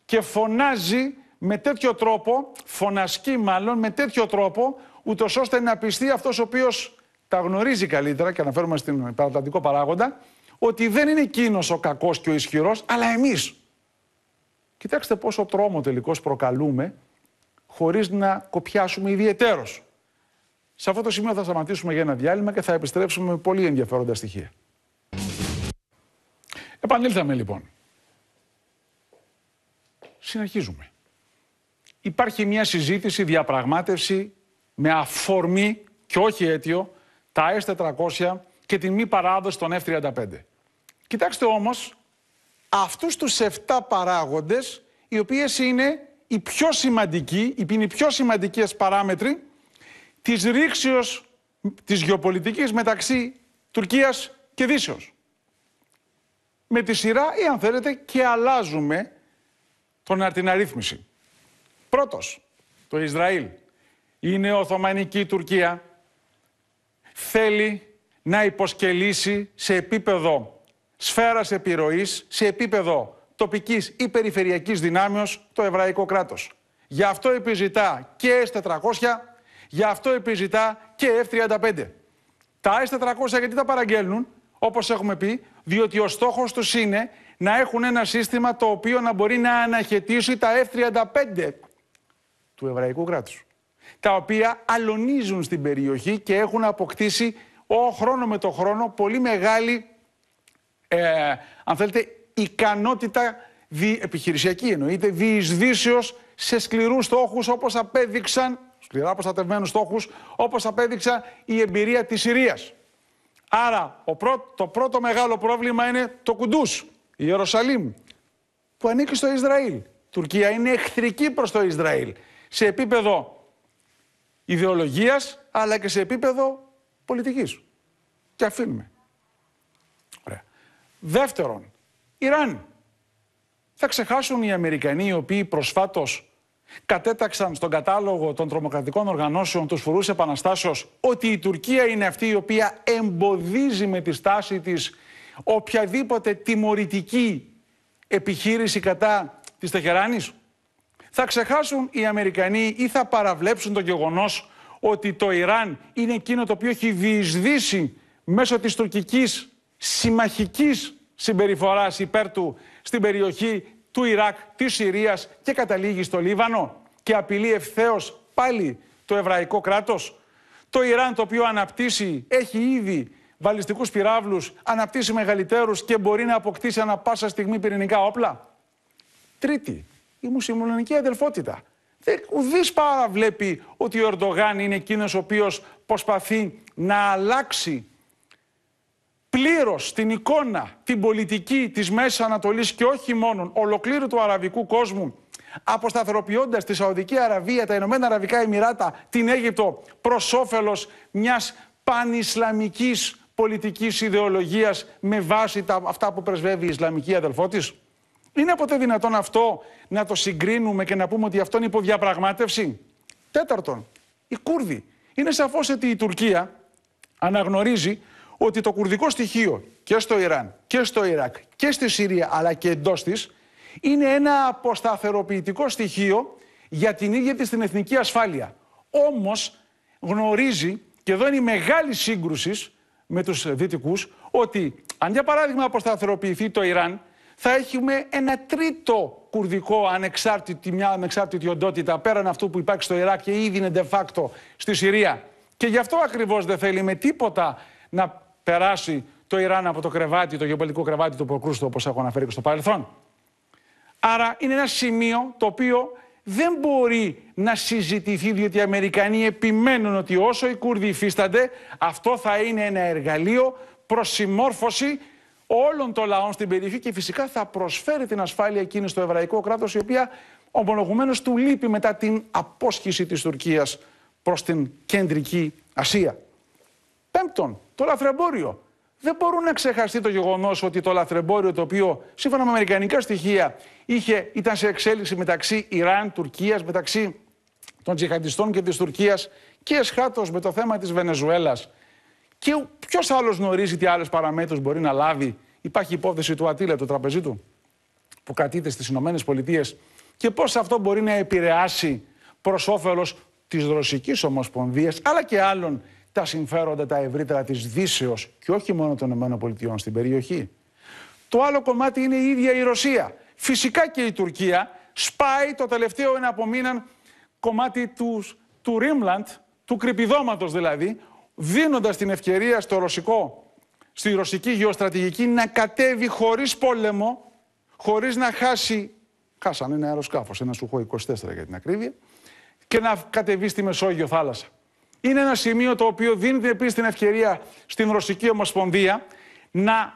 και φωνάζει με τέτοιο τρόπο, φωνασκεί μάλλον με τέτοιο τρόπο, ούτως ώστε να πιστεί αυτός ο οποίος τα γνωρίζει καλύτερα και αναφέρουμε στην παρατατικό παράγοντα, ότι δεν είναι εκείνος ο κακός και ο ισχυρός, αλλά εμείς. Κοιτάξτε πόσο τρόμο τελικώς προκαλούμε χωρίς να κοπιάσουμε ιδιαιτέρως. Σε αυτό το σημείο θα σταματήσουμε για ένα διάλειμμα και θα επιστρέψουμε με πολύ ενδιαφέροντα στοιχεία. Επανήλθαμε λοιπόν. Συνεχίζουμε. Υπάρχει μια συζήτηση, διαπραγμάτευση με αφορμή και όχι αίτιο τα S400 και την μη παράδοση των F35. Κοιτάξτε όμως αυτούς τους 7 παράγοντες οι οποίες είναι οι πιο σημαντικοί, οι πιο σημαντικές παράμετροι της ρήξεως της γεωπολιτικής μεταξύ Τουρκίας και Δύσεως. Με τη σειρά ή αν θέλετε και αλλάζουμε τον, την αρρύθμιση. Πρώτος, το Ισραήλ. Η νεοοθωμανική Τουρκία θέλει να υποσκελίσει σε επίπεδο σφαίρας επιρροής, σε επίπεδο τοπικής ή περιφερειακής δυνάμεως το εβραϊκό κράτος. Γι' αυτό επιζητά και S-400 Γι' αυτό επιζητά και F-35. Τα S-400 γιατί τα παραγγέλνουν, όπως έχουμε πει, διότι ο στόχος τους είναι να έχουν ένα σύστημα το οποίο να μπορεί να αναχαιτήσει τα F-35 του Εβραϊκού Κράτους. Τα οποία αλωνίζουν στην περιοχή και έχουν αποκτήσει ο χρόνο με το χρόνο πολύ μεγάλη, ε, αν θέλετε, ικανότητα επιχειρησιακή εννοείται, διεισδύσεως σε σκληρούς στόχους όπως απέδειξαν σκληρά προστατευμένους στόχους, όπως απέδειξε η εμπειρία της Συρίας. Άρα, το πρώτο μεγάλο πρόβλημα είναι το Κουντούς, η Ιερουσαλήμ, που ανήκει στο Ισραήλ. Τουρκία είναι εχθρική προς το Ισραήλ σε επίπεδο ιδεολογίας, αλλά και σε επίπεδο πολιτικής. Και αφήνουμε. Ωραία. Δεύτερον, Ιράν. Θα ξεχάσουν οι Αμερικανοί οι οποίοι προσφάτως κατέταξαν στον κατάλογο των τρομοκρατικών οργανώσεων τους φουρούς επαναστάσεως ότι η Τουρκία είναι αυτή η οποία εμποδίζει με τη στάση της οποιαδήποτε τιμωρητική επιχείρηση κατά της Τεχεράνης. Θα ξεχάσουν οι Αμερικανοί ή θα παραβλέψουν το γεγονός ότι το Ιράν είναι εκείνο το οποίο έχει διεισδύσει μέσω της τουρκικής συμμαχικής συμπεριφοράς υπέρ του στην περιοχή του Ιράκ, της Συρίας και καταλήγει στο Λίβανο και απειλεί ευθέως πάλι το εβραϊκό κράτος. Το Ιράν το οποίο αναπτύσσει, έχει ήδη βαλιστικούς πυράβλους, αναπτύσσει μεγαλύτερους και μπορεί να αποκτήσει ανα πάσα στιγμή πυρηνικά όπλα. Τρίτη, η μουσουλμανική αδελφότητα. Δεν πάρα βλέπει ότι ο Ερντογάν είναι εκείνος ο οποίος προσπαθεί να αλλάξει Πλήρως την εικόνα, την πολιτική της μέσης Ανατολής και όχι μόνον ολοκλήρου του αραβικού κόσμου αποσταθεροποιώντας τη Σαουδική Αραβία, τα Ηνωμένα Αραβικά Εμμυράτα, την Αίγυπτο προς όφελος μιας πανισλαμικής πολιτικής ιδεολογίας με βάση τα, αυτά που πρεσβεύει η Ισλαμική αδελφό της. Είναι ποτέ δυνατόν αυτό να το συγκρίνουμε και να πούμε ότι αυτό είναι υποδιαπραγμάτευση. Τέταρτον, οι Κούρδοι. Είναι σαφώς ότι η Τουρκία αναγνωρίζει ότι το κουρδικό στοιχείο και στο Ιράν και στο Ιράκ και στη Συρία αλλά και εντός της είναι ένα αποσταθεροποιητικό στοιχείο για την ίδια της την εθνική ασφάλεια. Όμως γνωρίζει, και εδώ είναι η μεγάλη σύγκρουση με τους δυτικούς, ότι αν για παράδειγμα αποσταθεροποιηθεί το Ιράν, θα έχουμε ένα τρίτο κουρδικό ανεξάρτητη, μια ανεξάρτητη οντότητα πέραν αυτού που υπάρχει στο Ιράκ και ήδη είναι de facto στη Συρία. Και γι' αυτό ακριβώς δεν θέλει με τίποτα να περάσει το Ιράν από το κρεβάτι, το γεωπολιτικό κρεβάτι του προκρούστου, όπως έχω αναφέρει και στο παρελθόν. Άρα είναι ένα σημείο το οποίο δεν μπορεί να συζητηθεί διότι οι Αμερικανοί επιμένουν ότι όσο οι Κούρδοι υφίστανται αυτό θα είναι ένα εργαλείο προς συμμόρφωση όλων των λαών στην περιοχή και φυσικά θα προσφέρει την ασφάλεια εκείνη στο εβραϊκό κράτος η οποία ομολογουμένως του λείπει μετά την απόσχηση της Τουρκίας προς την κεντρική Ασία. Πέμπτον, το λαθρεμπόριο. Δεν μπορούν να ξεχαστεί το γεγονός ότι το λαθρεμπόριο, το οποίο σύμφωνα με αμερικανικά στοιχεία είχε, ήταν σε εξέλιξη μεταξύ Ιράν, Τουρκίας, μεταξύ των τζιχαντιστών και της Τουρκίας και εσχάτως με το θέμα της Βενεζουέλας. Και ποιος άλλος γνωρίζει τι άλλες παραμέτρους μπορεί να λάβει. Υπάρχει υπόθεση του Ατήλα, του τραπεζίτου, που κατείται στι ΗΠΑ. και πώς αυτό μπορεί να επηρεάσει προς όφελος της Ρωσικής Ομοσπονδίας αλλά και άλλων τα συμφέροντα τα ευρύτερα της Δύσεως και όχι μόνο των ΗΠΑ στην περιοχή. Το άλλο κομμάτι είναι η ίδια η Ρωσία. Φυσικά και η Τουρκία σπάει το τελευταίο ένα από μήναν κομμάτι τους, του Ρίμλαντ, του κρυπηδόματος δηλαδή, δίνοντας την ευκαιρία στο ρωσικό, στη ρωσική γεωστρατηγική να κατέβει χωρίς πόλεμο, χωρίς να χάσει, χάσανε ένα αεροσκάφος, ένα Σουχό 24 για την ακρίβεια, και να κατεβεί στη Μεσόγειο θάλασσα είναι ένα σημείο το οποίο δίνεται επίσης την ευκαιρία στην Ρωσική Ομοσπονδία να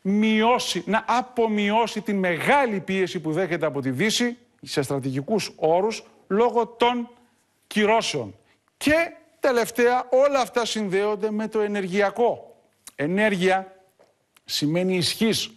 μειώσει, να απομειώσει την μεγάλη πίεση που δέχεται από τη Δύση σε στρατηγικούς όρους λόγω των κυρώσεων. Και τελευταία όλα αυτά συνδέονται με το ενεργειακό. Ενέργεια σημαίνει ισχύς.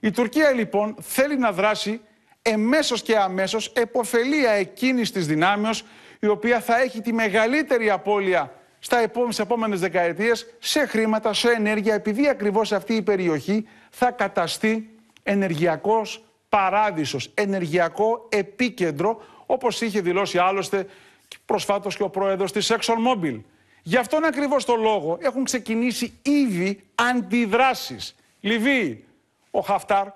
Η Τουρκία λοιπόν θέλει να δράσει εμέσως και αμέσως εποφελία εκείνης της δυνάμεως η οποία θα έχει τη μεγαλύτερη απώλεια στα επόμενε επόμενες δεκαετίες σε χρήματα, σε ενέργεια, επειδή ακριβώς αυτή η περιοχή θα καταστεί ενεργειακός παράδεισος, ενεργειακό επίκεντρο, όπως είχε δηλώσει άλλωστε προσφάτως και ο πρόεδρος της ExxonMobil. Γι' αυτόν ακριβώς το λόγο έχουν ξεκινήσει ήδη αντιδράσεις. Λιβύη, ο Χαφτάρ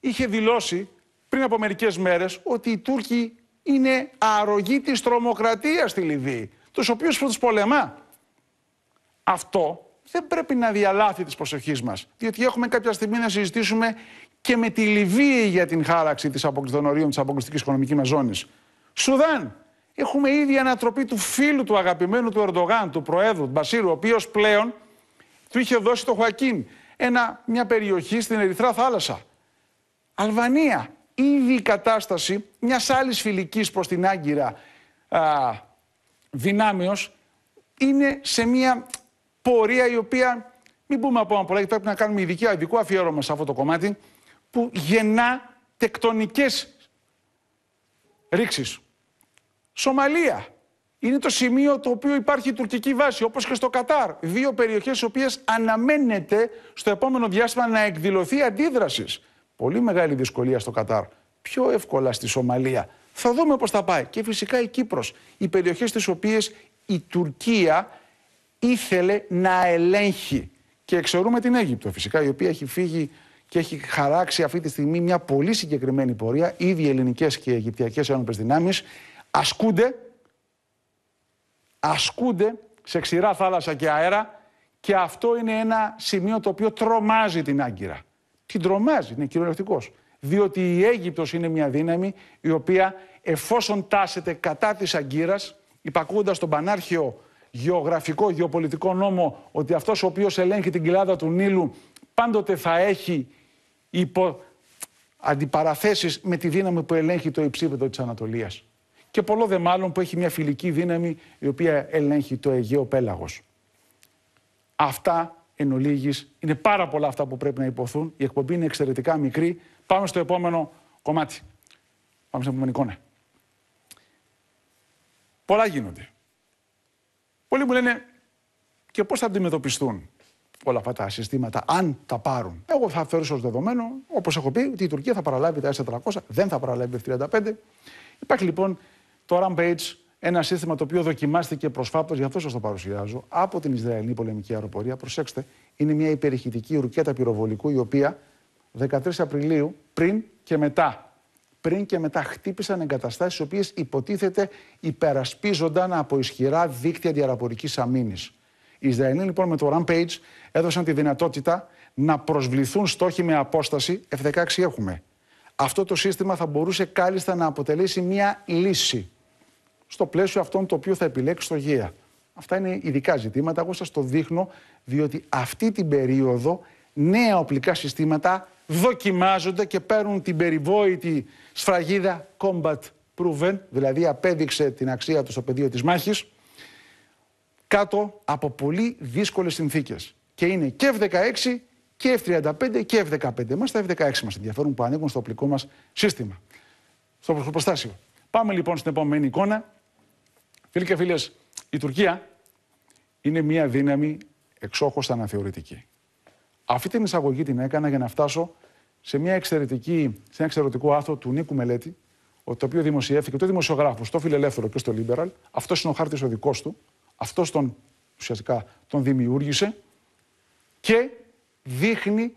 είχε δηλώσει πριν από μερικές μέρες ότι οι Τούρκοι είναι αρρωγή της τρομοκρατίας στη Λιβύη, τους οποίους τους πολεμά. Αυτό δεν πρέπει να διαλάθει της προσοχής μας, διότι έχουμε κάποια στιγμή να συζητήσουμε και με τη Λιβύη για την χάραξη της των της αποκλειστικής οικονομικής μας ζώνης. Σουδάν, έχουμε ήδη ανατροπή του φίλου του αγαπημένου του Ερντογάν, του Προέδρου, του Μπασίρου, ο οποίος πλέον του είχε δώσει το Χουακίν, ένα, μια περιοχή στην Ερυθρά θάλασσα. Αλβανία, ήδη η κατάσταση μιας άλλης φιλικής προς την Άγκυρα δυνάμειο είναι σε μια πορεία η οποία, μην πούμε από πολλά, γιατί πρέπει να κάνουμε ειδική, ειδικό αφιέρωμα σε αυτό το κομμάτι, που γεννά τεκτονικές ρήξεις. Σομαλία. Είναι το σημείο το οποίο υπάρχει η τουρκική βάση, όπως και στο Κατάρ. Δύο περιοχές οι οποίες αναμένεται στο επόμενο διάστημα να εκδηλωθεί αντίδρασης πολύ μεγάλη δυσκολία στο Κατάρ, πιο εύκολα στη Σομαλία. Θα δούμε πώς θα πάει. Και φυσικά η Κύπρος, οι περιοχές τις οποίες η Τουρκία ήθελε να ελέγχει. Και εξαιρούμε την Αίγυπτο φυσικά, η οποία έχει φύγει και έχει χαράξει αυτή τη στιγμή μια πολύ συγκεκριμένη πορεία. Ήδη οι ελληνικές και οι αιγυπτιακές ένωπες δυνάμεις ασκούνται, ασκούνται σε ξηρά θάλασσα και αέρα και αυτό είναι ένα σημείο το οποίο τρομάζει την Άγκυρα την τρομάζει, είναι κυριολεκτικός. Διότι η Αίγυπτος είναι μια δύναμη η οποία εφόσον τάσεται κατά της αγκύρας, υπακούντα τον πανάρχιο γεωγραφικό, γεωπολιτικό νόμο ότι αυτός ο οποίος ελέγχει την κοιλάδα του Νείλου πάντοτε θα έχει υπο... αντιπαραθέσεις με τη δύναμη που ελέγχει το υψίπεδο της Ανατολίας. Και πολλό δε μάλλον που έχει μια φιλική δύναμη η οποία ελέγχει το Αιγαίο Πέλαγος. Αυτά εν ολίγης, είναι πάρα πολλά αυτά που πρέπει να υποθούν. Η εκπομπή είναι εξαιρετικά μικρή. Πάμε στο επόμενο κομμάτι. Πάμε στο επόμενη εικόνα. Πολλά γίνονται. Πολλοί μου λένε και πώς θα αντιμετωπιστούν όλα αυτά τα συστήματα, αν τα πάρουν. Εγώ θα αφαιρούσα ως δεδομένο, όπως έχω πει, ότι η Τουρκία θα παραλάβει τα S400, δεν θα παραλάβει F35. Υπάρχει λοιπόν το rampage ένα σύστημα το οποίο δοκιμάστηκε προσφάτως, γι' αυτό σας το παρουσιάζω, από την Ισραηλινή πολεμική αεροπορία. Προσέξτε, είναι μια υπερηχητική ρουκέτα πυροβολικού, η οποία 13 Απριλίου πριν και μετά. Πριν και μετά χτύπησαν εγκαταστάσεις, οι οποίες υποτίθεται υπερασπίζονταν από ισχυρά δίκτυα διαραπορική αμήνης. Οι Ισραηλοί λοιπόν με το Rampage έδωσαν τη δυνατότητα να προσβληθούν στόχοι με απόσταση. F-16 έχουμε. Αυτό το σύστημα θα μπορούσε κάλλιστα να αποτελέσει μια λύση στο πλαίσιο αυτόν το οποίο θα επιλέξει στο ΓΕΑ. Αυτά είναι ειδικά ζητήματα. Εγώ σας το δείχνω διότι αυτή την περίοδο νέα οπλικά συστήματα δοκιμάζονται και παίρνουν την περιβόητη σφραγίδα combat proven, δηλαδή απέδειξε την αξία του στο πεδίο της μάχης, κάτω από πολύ δύσκολες συνθήκες. Και είναι και F-16 και F-35 και F-15. Μας τα F-16 μας ενδιαφέρουν που ανήκουν στο οπλικό μας σύστημα, στο προστάσιο. Πάμε λοιπόν στην επόμενη εικόνα. Φίλοι και φίλες, η Τουρκία είναι μια δύναμη εξόχωστα αναθεωρητική. Αυτή την εισαγωγή την έκανα για να φτάσω σε, μια εξαιρετική, σε ένα εξαιρετικό άρθρο του Νίκου Μελέτη, το οποίο δημοσιεύθηκε το δημοσιογράφο το Φιλελεύθερο και στο Λίμπεραλ. Αυτός είναι ο χάρτης ο δικός του. Αυτός τον ουσιαστικά τον δημιούργησε και δείχνει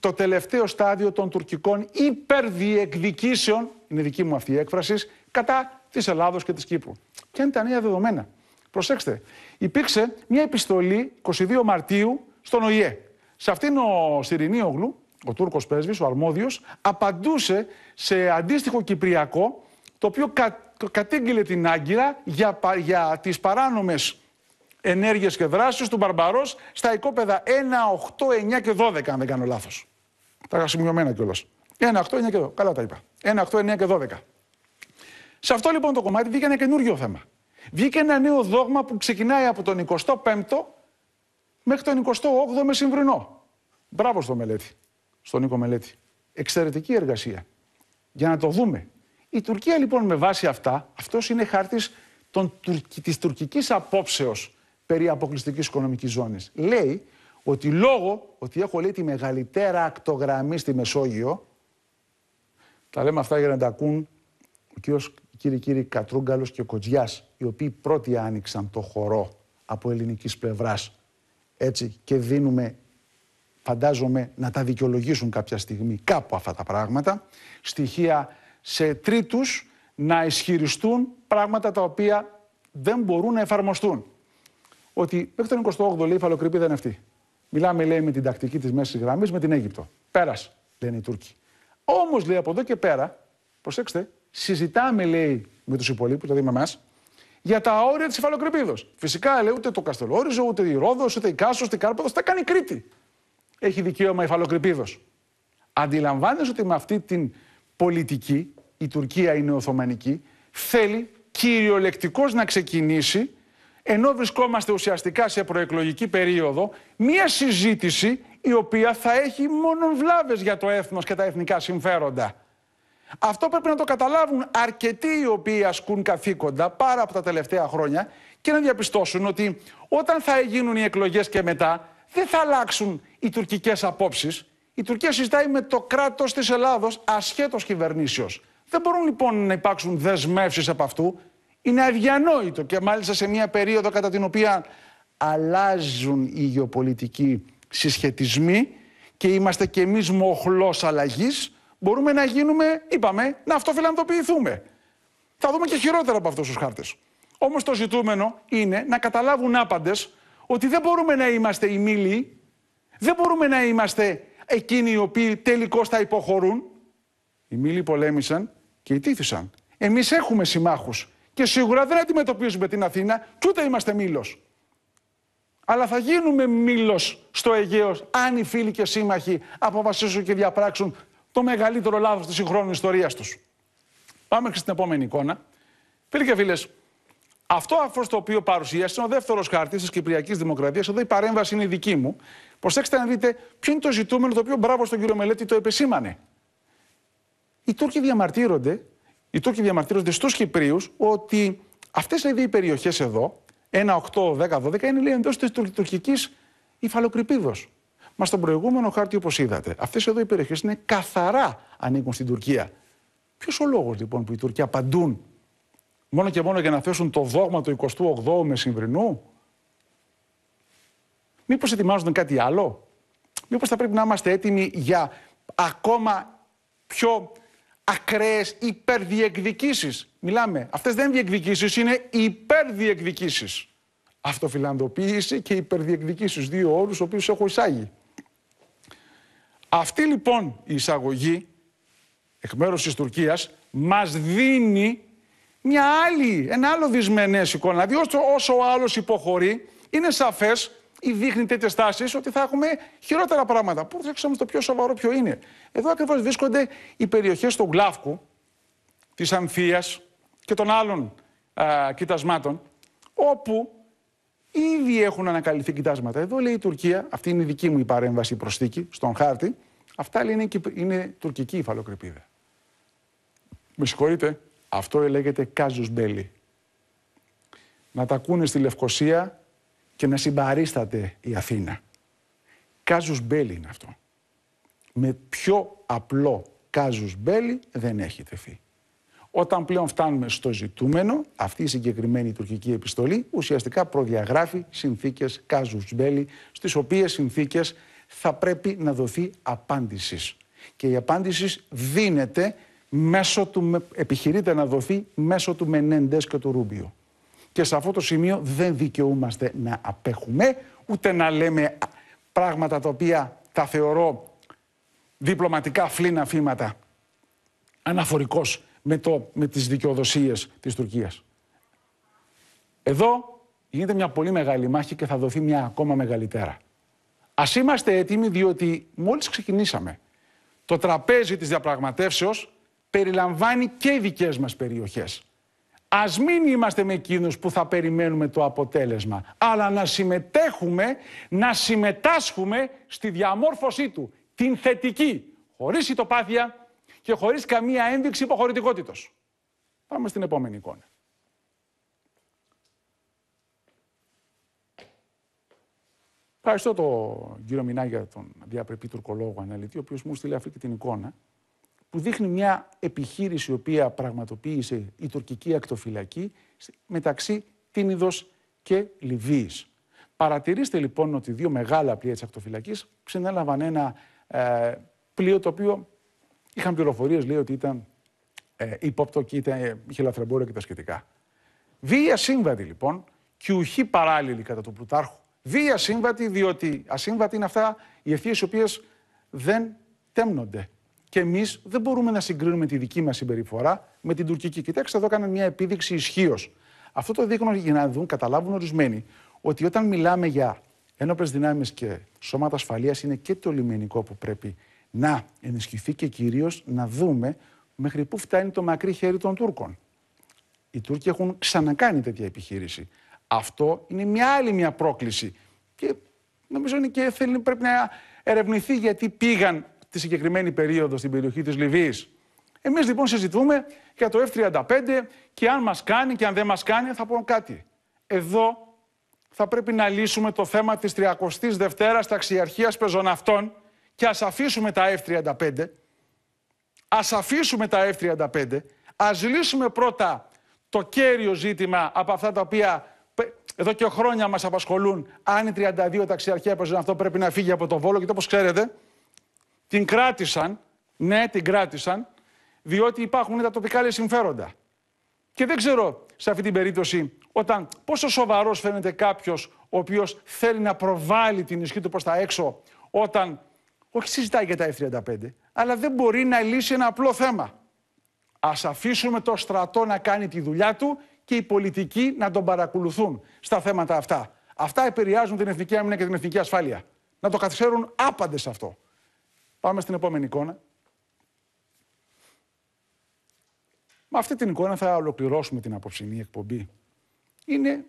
το τελευταίο στάδιο των τουρκικών υπερδιεκδικήσεων, είναι δική μου αυτή η έκφραση, κατά της Ελλάδος και της Κύπρου. Ποια είναι τα νέα δεδομένα. Προσέξτε, υπήρξε μια επιστολή 22 Μαρτίου στον ΟΗΕ. Σε αυτήν ο Ογλου, ο Τούρκος πρέσβης, ο αρμόδιος, απαντούσε σε αντίστοιχο Κυπριακό, το οποίο κα, κατήγγειλε την Άγκυρα για, για τις παράνομες ενέργειες και δράσεις του Μπαρμπαρός στα οικόπεδα 1, 8, 9 και 12, αν δεν κάνω λάθος. Τα είχα σημειωμένα κιόλας. 1, 8, 9 και 12. Καλά τα είπα. 1, 8, 9 και 12. Σε αυτό λοιπόν το κομμάτι βγήκε ένα καινούργιο θέμα. Βγήκε ένα νέο δόγμα που ξεκινάει από τον 25ο μέχρι τον 28ο μεσημβρινό. Μπράβο στο μελέτη, στον Νίκο Μελέτη. Εξαιρετική εργασία. Για να το δούμε. Η Τουρκία λοιπόν με βάση αυτά, αυτός είναι χάρτης των, της τουρκικής απόψεως περί αποκλειστικής οικονομικής ζώνης. Λέει ότι λόγω ότι έχω λέει τη μεγαλύτερα ακτογραμμή στη Μεσόγειο, τα λέμε αυτά για να τα ακούν ο κύριος κύριοι κύριοι Κατρούγκαλος και Κοτζιάς, οι οποίοι πρώτοι άνοιξαν το χορό από ελληνικής πλευράς. Έτσι και δίνουμε, φαντάζομαι, να τα δικαιολογήσουν κάποια στιγμή κάπου αυτά τα πράγματα. Στοιχεία σε τρίτους να ισχυριστούν πράγματα τα οποία δεν μπορούν να εφαρμοστούν. Ότι μέχρι τον 28ο λέει η δεν είναι αυτή. Μιλάμε, λέει, με την τακτική της μέσης γραμμής με την Αίγυπτο. Πέρας, λένε οι Τούρκοι. Όμως, λέει, από εδώ και πέρα, προσέξτε, συζητάμε, λέει, με τους υπολείπους, δηλαδή με εμάς, για τα όρια της υφαλοκρηπίδος. Φυσικά, λέει, ούτε το Καστελόριζο, ούτε η Ρόδος, ούτε η Κάσος, ούτε η Κάρποδος, τα κάνει Κρήτη. Έχει δικαίωμα υφαλοκρηπίδος. Αντιλαμβάνεσαι ότι με αυτή την πολιτική, η Τουρκία είναι Οθωμανική, θέλει κυριολεκτικώς να ξεκινήσει, ενώ βρισκόμαστε ουσιαστικά σε προεκλογική περίοδο, μία συζήτηση η οποία θα έχει μόνο βλαβε για το έθνος και τα εθνικά συμφέροντα. Αυτό πρέπει να το καταλάβουν αρκετοί οι οποίοι ασκούν καθήκοντα πάρα από τα τελευταία χρόνια και να διαπιστώσουν ότι όταν θα γίνουν οι εκλογές και μετά δεν θα αλλάξουν οι τουρκικές απόψεις. Η Τουρκία συζητάει με το κράτος της Ελλάδος, ασχέτως κυβερνήσεως. Δεν μπορούν λοιπόν να υπάρξουν δεσμεύσεις από αυτού. Είναι αδιανόητο και μάλιστα σε μια περίοδο κατά την οποία αλλάζουν οι γεωπολιτικοί συσχετισμοί και είμαστε κι εμείς μοχλός αλλαγής μπορούμε να γίνουμε, είπαμε, να αυτοφιλανδοποιηθούμε. Θα δούμε και χειρότερα από αυτούς τους χάρτες. Όμως το ζητούμενο είναι να καταλάβουν άπαντες ότι δεν μπορούμε να είμαστε οι μήλοι, δεν μπορούμε να είμαστε εκείνοι οι οποίοι τελικώς θα υποχωρούν. Οι μήλοι πολέμησαν και ιτήθησαν. Εμείς έχουμε συμμάχους και σίγουρα δεν αντιμετωπίζουμε την Αθήνα και είμαστε μήλος. Αλλά θα γίνουμε μήλος στο Αιγαίο αν οι φίλοι και σύμμαχοι αποφασίσουν και διαπράξουν το μεγαλύτερο λάθος της συγχρόνου ιστορίας τους. Πάμε και στην επόμενη εικόνα. Φίλοι και φίλες, αυτό αφού το οποίο παρουσίασε είναι ο δεύτερος χάρτης της Κυπριακής Δημοκρατίας. Εδώ η παρέμβαση είναι η δική μου. Προσέξτε να δείτε ποιο είναι το ζητούμενο το οποίο μπράβο στον κύριο Μελέτη το επεσήμανε. Οι Τούρκοι διαμαρτύρονται, οι Τούρκοι διαμαρτύρονται στους Κυπρίους ότι αυτές οι δύο περιοχές εδώ, 1, 8, 10, 12, είναι λέει εντός της τουρκική υφαλοκρηπίδος. Μα στον προηγούμενο χάρτη, όπως είδατε, αυτές εδώ οι περιοχές είναι καθαρά ανήκουν στην Τουρκία. Ποιος ο λόγος λοιπόν που οι Τουρκία απαντούν μόνο και μόνο για να θέσουν το δόγμα του 28ου μεσημβρινού. Μήπως ετοιμάζονται κάτι άλλο. Μήπως θα πρέπει να είμαστε έτοιμοι για ακόμα πιο ακραίες υπερδιεκδικήσεις. Μιλάμε. Αυτές δεν διεκδικήσεις, είναι υπερδιεκδικήσεις. Αυτοφιλανδοποίηση και υπερδιεκδικήσεις. Δύο όρους, του οποίου έχω εισάγει. Αυτή λοιπόν η εισαγωγή εκ μέρους της Τουρκίας μας δίνει μια άλλη, ένα άλλο δυσμενές εικόνα. Δηλαδή όσο, ο άλλος υποχωρεί είναι σαφές ή δείχνει τέτοιες τάσεις ότι θα έχουμε χειρότερα πράγματα. Πού θα ξέρουμε το πιο σοβαρό ποιο είναι. Εδώ ακριβώς βρίσκονται οι περιοχές του Γκλάφκου, της Αμφίας και των άλλων α, κοιτασμάτων, όπου Ήδη έχουν ανακαλυφθεί κοιτάσματα. Εδώ λέει η Τουρκία, αυτή είναι η δική μου η παρέμβαση η προσθήκη στον χάρτη. Αυτά λέει είναι, είναι τουρκική υφαλοκρηπίδα. Με συγχωρείτε, αυτό λέγεται κάζους μπέλι. Να τα ακούνε στη Λευκοσία και να συμπαρίσταται η Αθήνα. Κάζους μπέλι είναι αυτό. Με πιο απλό κάζους μπέλι δεν έχει τεθεί. Όταν πλέον φτάνουμε στο ζητούμενο, αυτή η συγκεκριμένη τουρκική επιστολή ουσιαστικά προδιαγράφει συνθήκες κάζου μπέλη, στις οποίες συνθήκες θα πρέπει να δοθεί απάντησης. Και η απάντηση δίνεται μέσω του, επιχειρείται να δοθεί μέσω του Μενέντες και του Ρούμπιο. Και σε αυτό το σημείο δεν δικαιούμαστε να απέχουμε, ούτε να λέμε πράγματα τα οποία τα θεωρώ διπλωματικά φλήνα φήματα. Αναφορικός με, το, με τις δικαιοδοσίες της Τουρκίας. Εδώ γίνεται μια πολύ μεγάλη μάχη και θα δοθεί μια ακόμα μεγαλύτερα. Ας είμαστε έτοιμοι διότι μόλις ξεκινήσαμε. Το τραπέζι της διαπραγματεύσεως περιλαμβάνει και οι δικές μας περιοχές. Ας μην είμαστε με εκείνους που θα περιμένουμε το αποτέλεσμα, αλλά να συμμετέχουμε, να συμμετάσχουμε στη διαμόρφωσή του, την θετική, χωρίς ητοπάθεια, και χωρίς καμία ένδειξη υποχωρητικότητος. Πάμε στην επόμενη εικόνα. Ευχαριστώ τον κύριο Μινάγια, τον διαπρεπή τουρκολόγο αναλυτή, ο οποίος μου στείλε αυτή την εικόνα που δείχνει μια επιχείρηση η οποία πραγματοποίησε η τουρκική ακτοφυλακή μεταξύ Τίνιδος και Λιβύης. Παρατηρήστε λοιπόν ότι δύο μεγάλα πλοία της ακτοφυλακής ξενέλαβαν ένα ε, πλοίο το οποίο Είχαν πληροφορίες, λέει, ότι ήταν ε, ύποπτο και ήταν, ε, είχε λαθρεμπόριο και τα σχετικά. Βία σύμβατη λοιπόν και ουχή παράλληλη κατά τον Πλουτάρχο. Βία σύμβατη, διότι ασύμβατη είναι αυτά οι ευθείες οι οποίες δεν τέμνονται. Και εμείς δεν μπορούμε να συγκρίνουμε τη δική μας συμπεριφορά με την τουρκική. Κοιτάξτε, εδώ έκαναν μια επίδειξη ισχύως. Αυτό το δείχνουν για να δουν, καταλάβουν ορισμένοι ότι όταν μιλάμε για ένοπλες δυνάμεις και σώματα ασφαλείας, είναι και το λιμενικό που πρέπει να ενισχυθεί και κυρίως να δούμε μέχρι πού φτάνει το μακρύ χέρι των Τούρκων. Οι Τούρκοι έχουν ξανακάνει τέτοια επιχείρηση. Αυτό είναι μια άλλη μια πρόκληση και νομίζω είναι και θέλει, πρέπει να ερευνηθεί γιατί πήγαν τη συγκεκριμένη περίοδο στην περιοχή της Λιβύης. Εμείς λοιπόν συζητούμε για το F-35 και αν μας κάνει και αν δεν μας κάνει θα πω κάτι. Εδώ θα πρέπει να λύσουμε το θέμα της 32ης ταξιαρχίας πεζοναυτών και ας αφήσουμε τα F-35, ας αφήσουμε τα F-35, ας λύσουμε πρώτα το κέριο ζήτημα από αυτά τα οποία εδώ και χρόνια μας απασχολούν. Αν οι 32 ταξιαρχία έπαιζαν αυτό πρέπει να φύγει από το Βόλο και όπως ξέρετε την κράτησαν, ναι την κράτησαν, διότι υπάρχουν τα τοπικά συμφέροντα. Και δεν ξέρω σε αυτή την περίπτωση όταν πόσο σοβαρός φαίνεται κάποιος ο οποίος θέλει να προβάλλει την ισχύ του προς τα έξω όταν όχι συζητάει για τα F-35, αλλά δεν μπορεί να λύσει ένα απλό θέμα. Ας αφήσουμε το στρατό να κάνει τη δουλειά του και οι πολιτικοί να τον παρακολουθούν στα θέματα αυτά. Αυτά επηρεάζουν την εθνική άμυνα και την εθνική ασφάλεια. Να το καθυσέρουν άπαντες αυτό. Πάμε στην επόμενη εικόνα. Με αυτή την εικόνα θα ολοκληρώσουμε την απόψινή εκπομπή. Είναι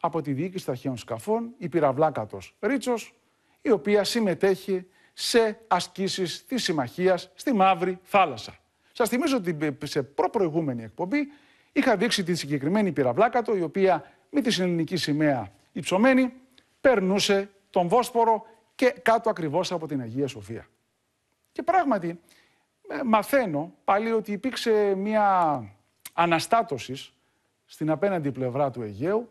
από τη διοίκηση Αρχαίων σκαφών η Πυραβλάκατος Ρίτσος, η οποία συμμετέχει σε ασκήσεις της συμμαχίας στη Μαύρη Θάλασσα. Σας θυμίζω ότι σε προπροηγούμενη εκπομπή είχα δείξει τη συγκεκριμένη πυραβλάκατο η οποία με τη συνελληνική σημαία υψωμένη περνούσε τον Βόσπορο και κάτω ακριβώς από την Αγία Σοφία. Και πράγματι ε, μαθαίνω πάλι ότι υπήρξε μια αναστάτωσης στην απέναντι πλευρά του Αιγαίου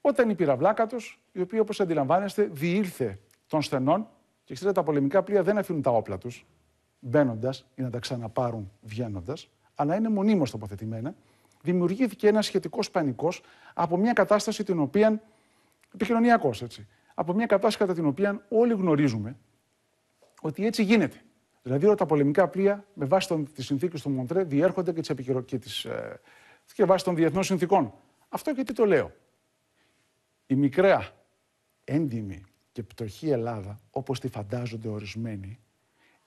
όταν η πυραβλάκατος, η οποία όπως αντιλαμβάνεστε διήλθε των στενών και ξέρετε, τα πολεμικά πλοία δεν αφήνουν τα όπλα τους μπαίνοντας ή να τα ξαναπάρουν βγαίνοντας, αλλά είναι μονίμως τοποθετημένα. Δημιουργήθηκε ένας σχετικός πανικός από μια κατάσταση την οποία. επικοινωνιακός έτσι. Από μια κατάσταση κατά την οποία όλοι γνωρίζουμε ότι έτσι γίνεται. Δηλαδή, όλα τα πολεμικά πλοία με βάση τις συνθήκες του Μοντρέ διέρχονται και, τις και, ε, και βάση των διεθνών συνθήκων. Αυτό γιατί το λέω. Η μικρά, έντιμη και πτωχή Ελλάδα, όπως τη φαντάζονται ορισμένοι,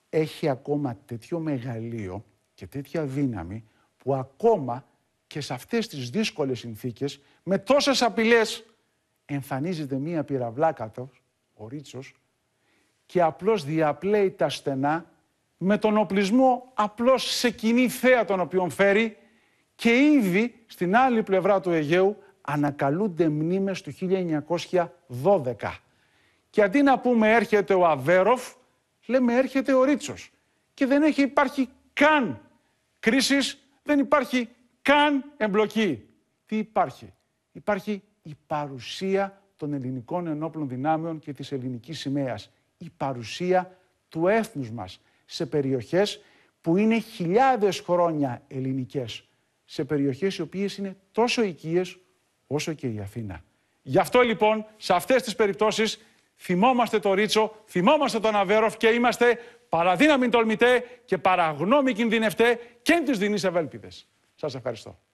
έχει ακόμα τέτοιο μεγαλείο και τέτοια δύναμη που ακόμα και σε αυτές τις δύσκολες συνθήκες, με τόσες απειλές, εμφανίζεται μία πυραβλάκατος, ο Ρίτσος, και απλώς διαπλέει τα στενά με τον οπλισμό απλώς σε κοινή θέα τον οποίον φέρει και ήδη στην άλλη πλευρά του Αιγαίου ανακαλούνται μνήμες του 1912. Και αντί να πούμε έρχεται ο Αβέροφ, λέμε έρχεται ο Ρίτσος. Και δεν έχει υπάρχει καν κρίσης, δεν υπάρχει καν εμπλοκή. Τι υπάρχει. Υπάρχει η παρουσία των ελληνικών ενόπλων δυνάμεων και της ελληνικής σημαίας. Η παρουσία του έθνους μας σε περιοχές που είναι χιλιάδες χρόνια ελληνικές. Σε περιοχές οι οποίες είναι τόσο οικίες όσο και η Αθήνα. Γι' αυτό λοιπόν σε αυτές τις περιπτώσεις θυμόμαστε το Ρίτσο, θυμόμαστε τον Αβέροφ και είμαστε παραδύναμοι τολμητέ και παραγνώμοι κινδυνευτέ και τις δινείς ευέλπιδες. Σας ευχαριστώ.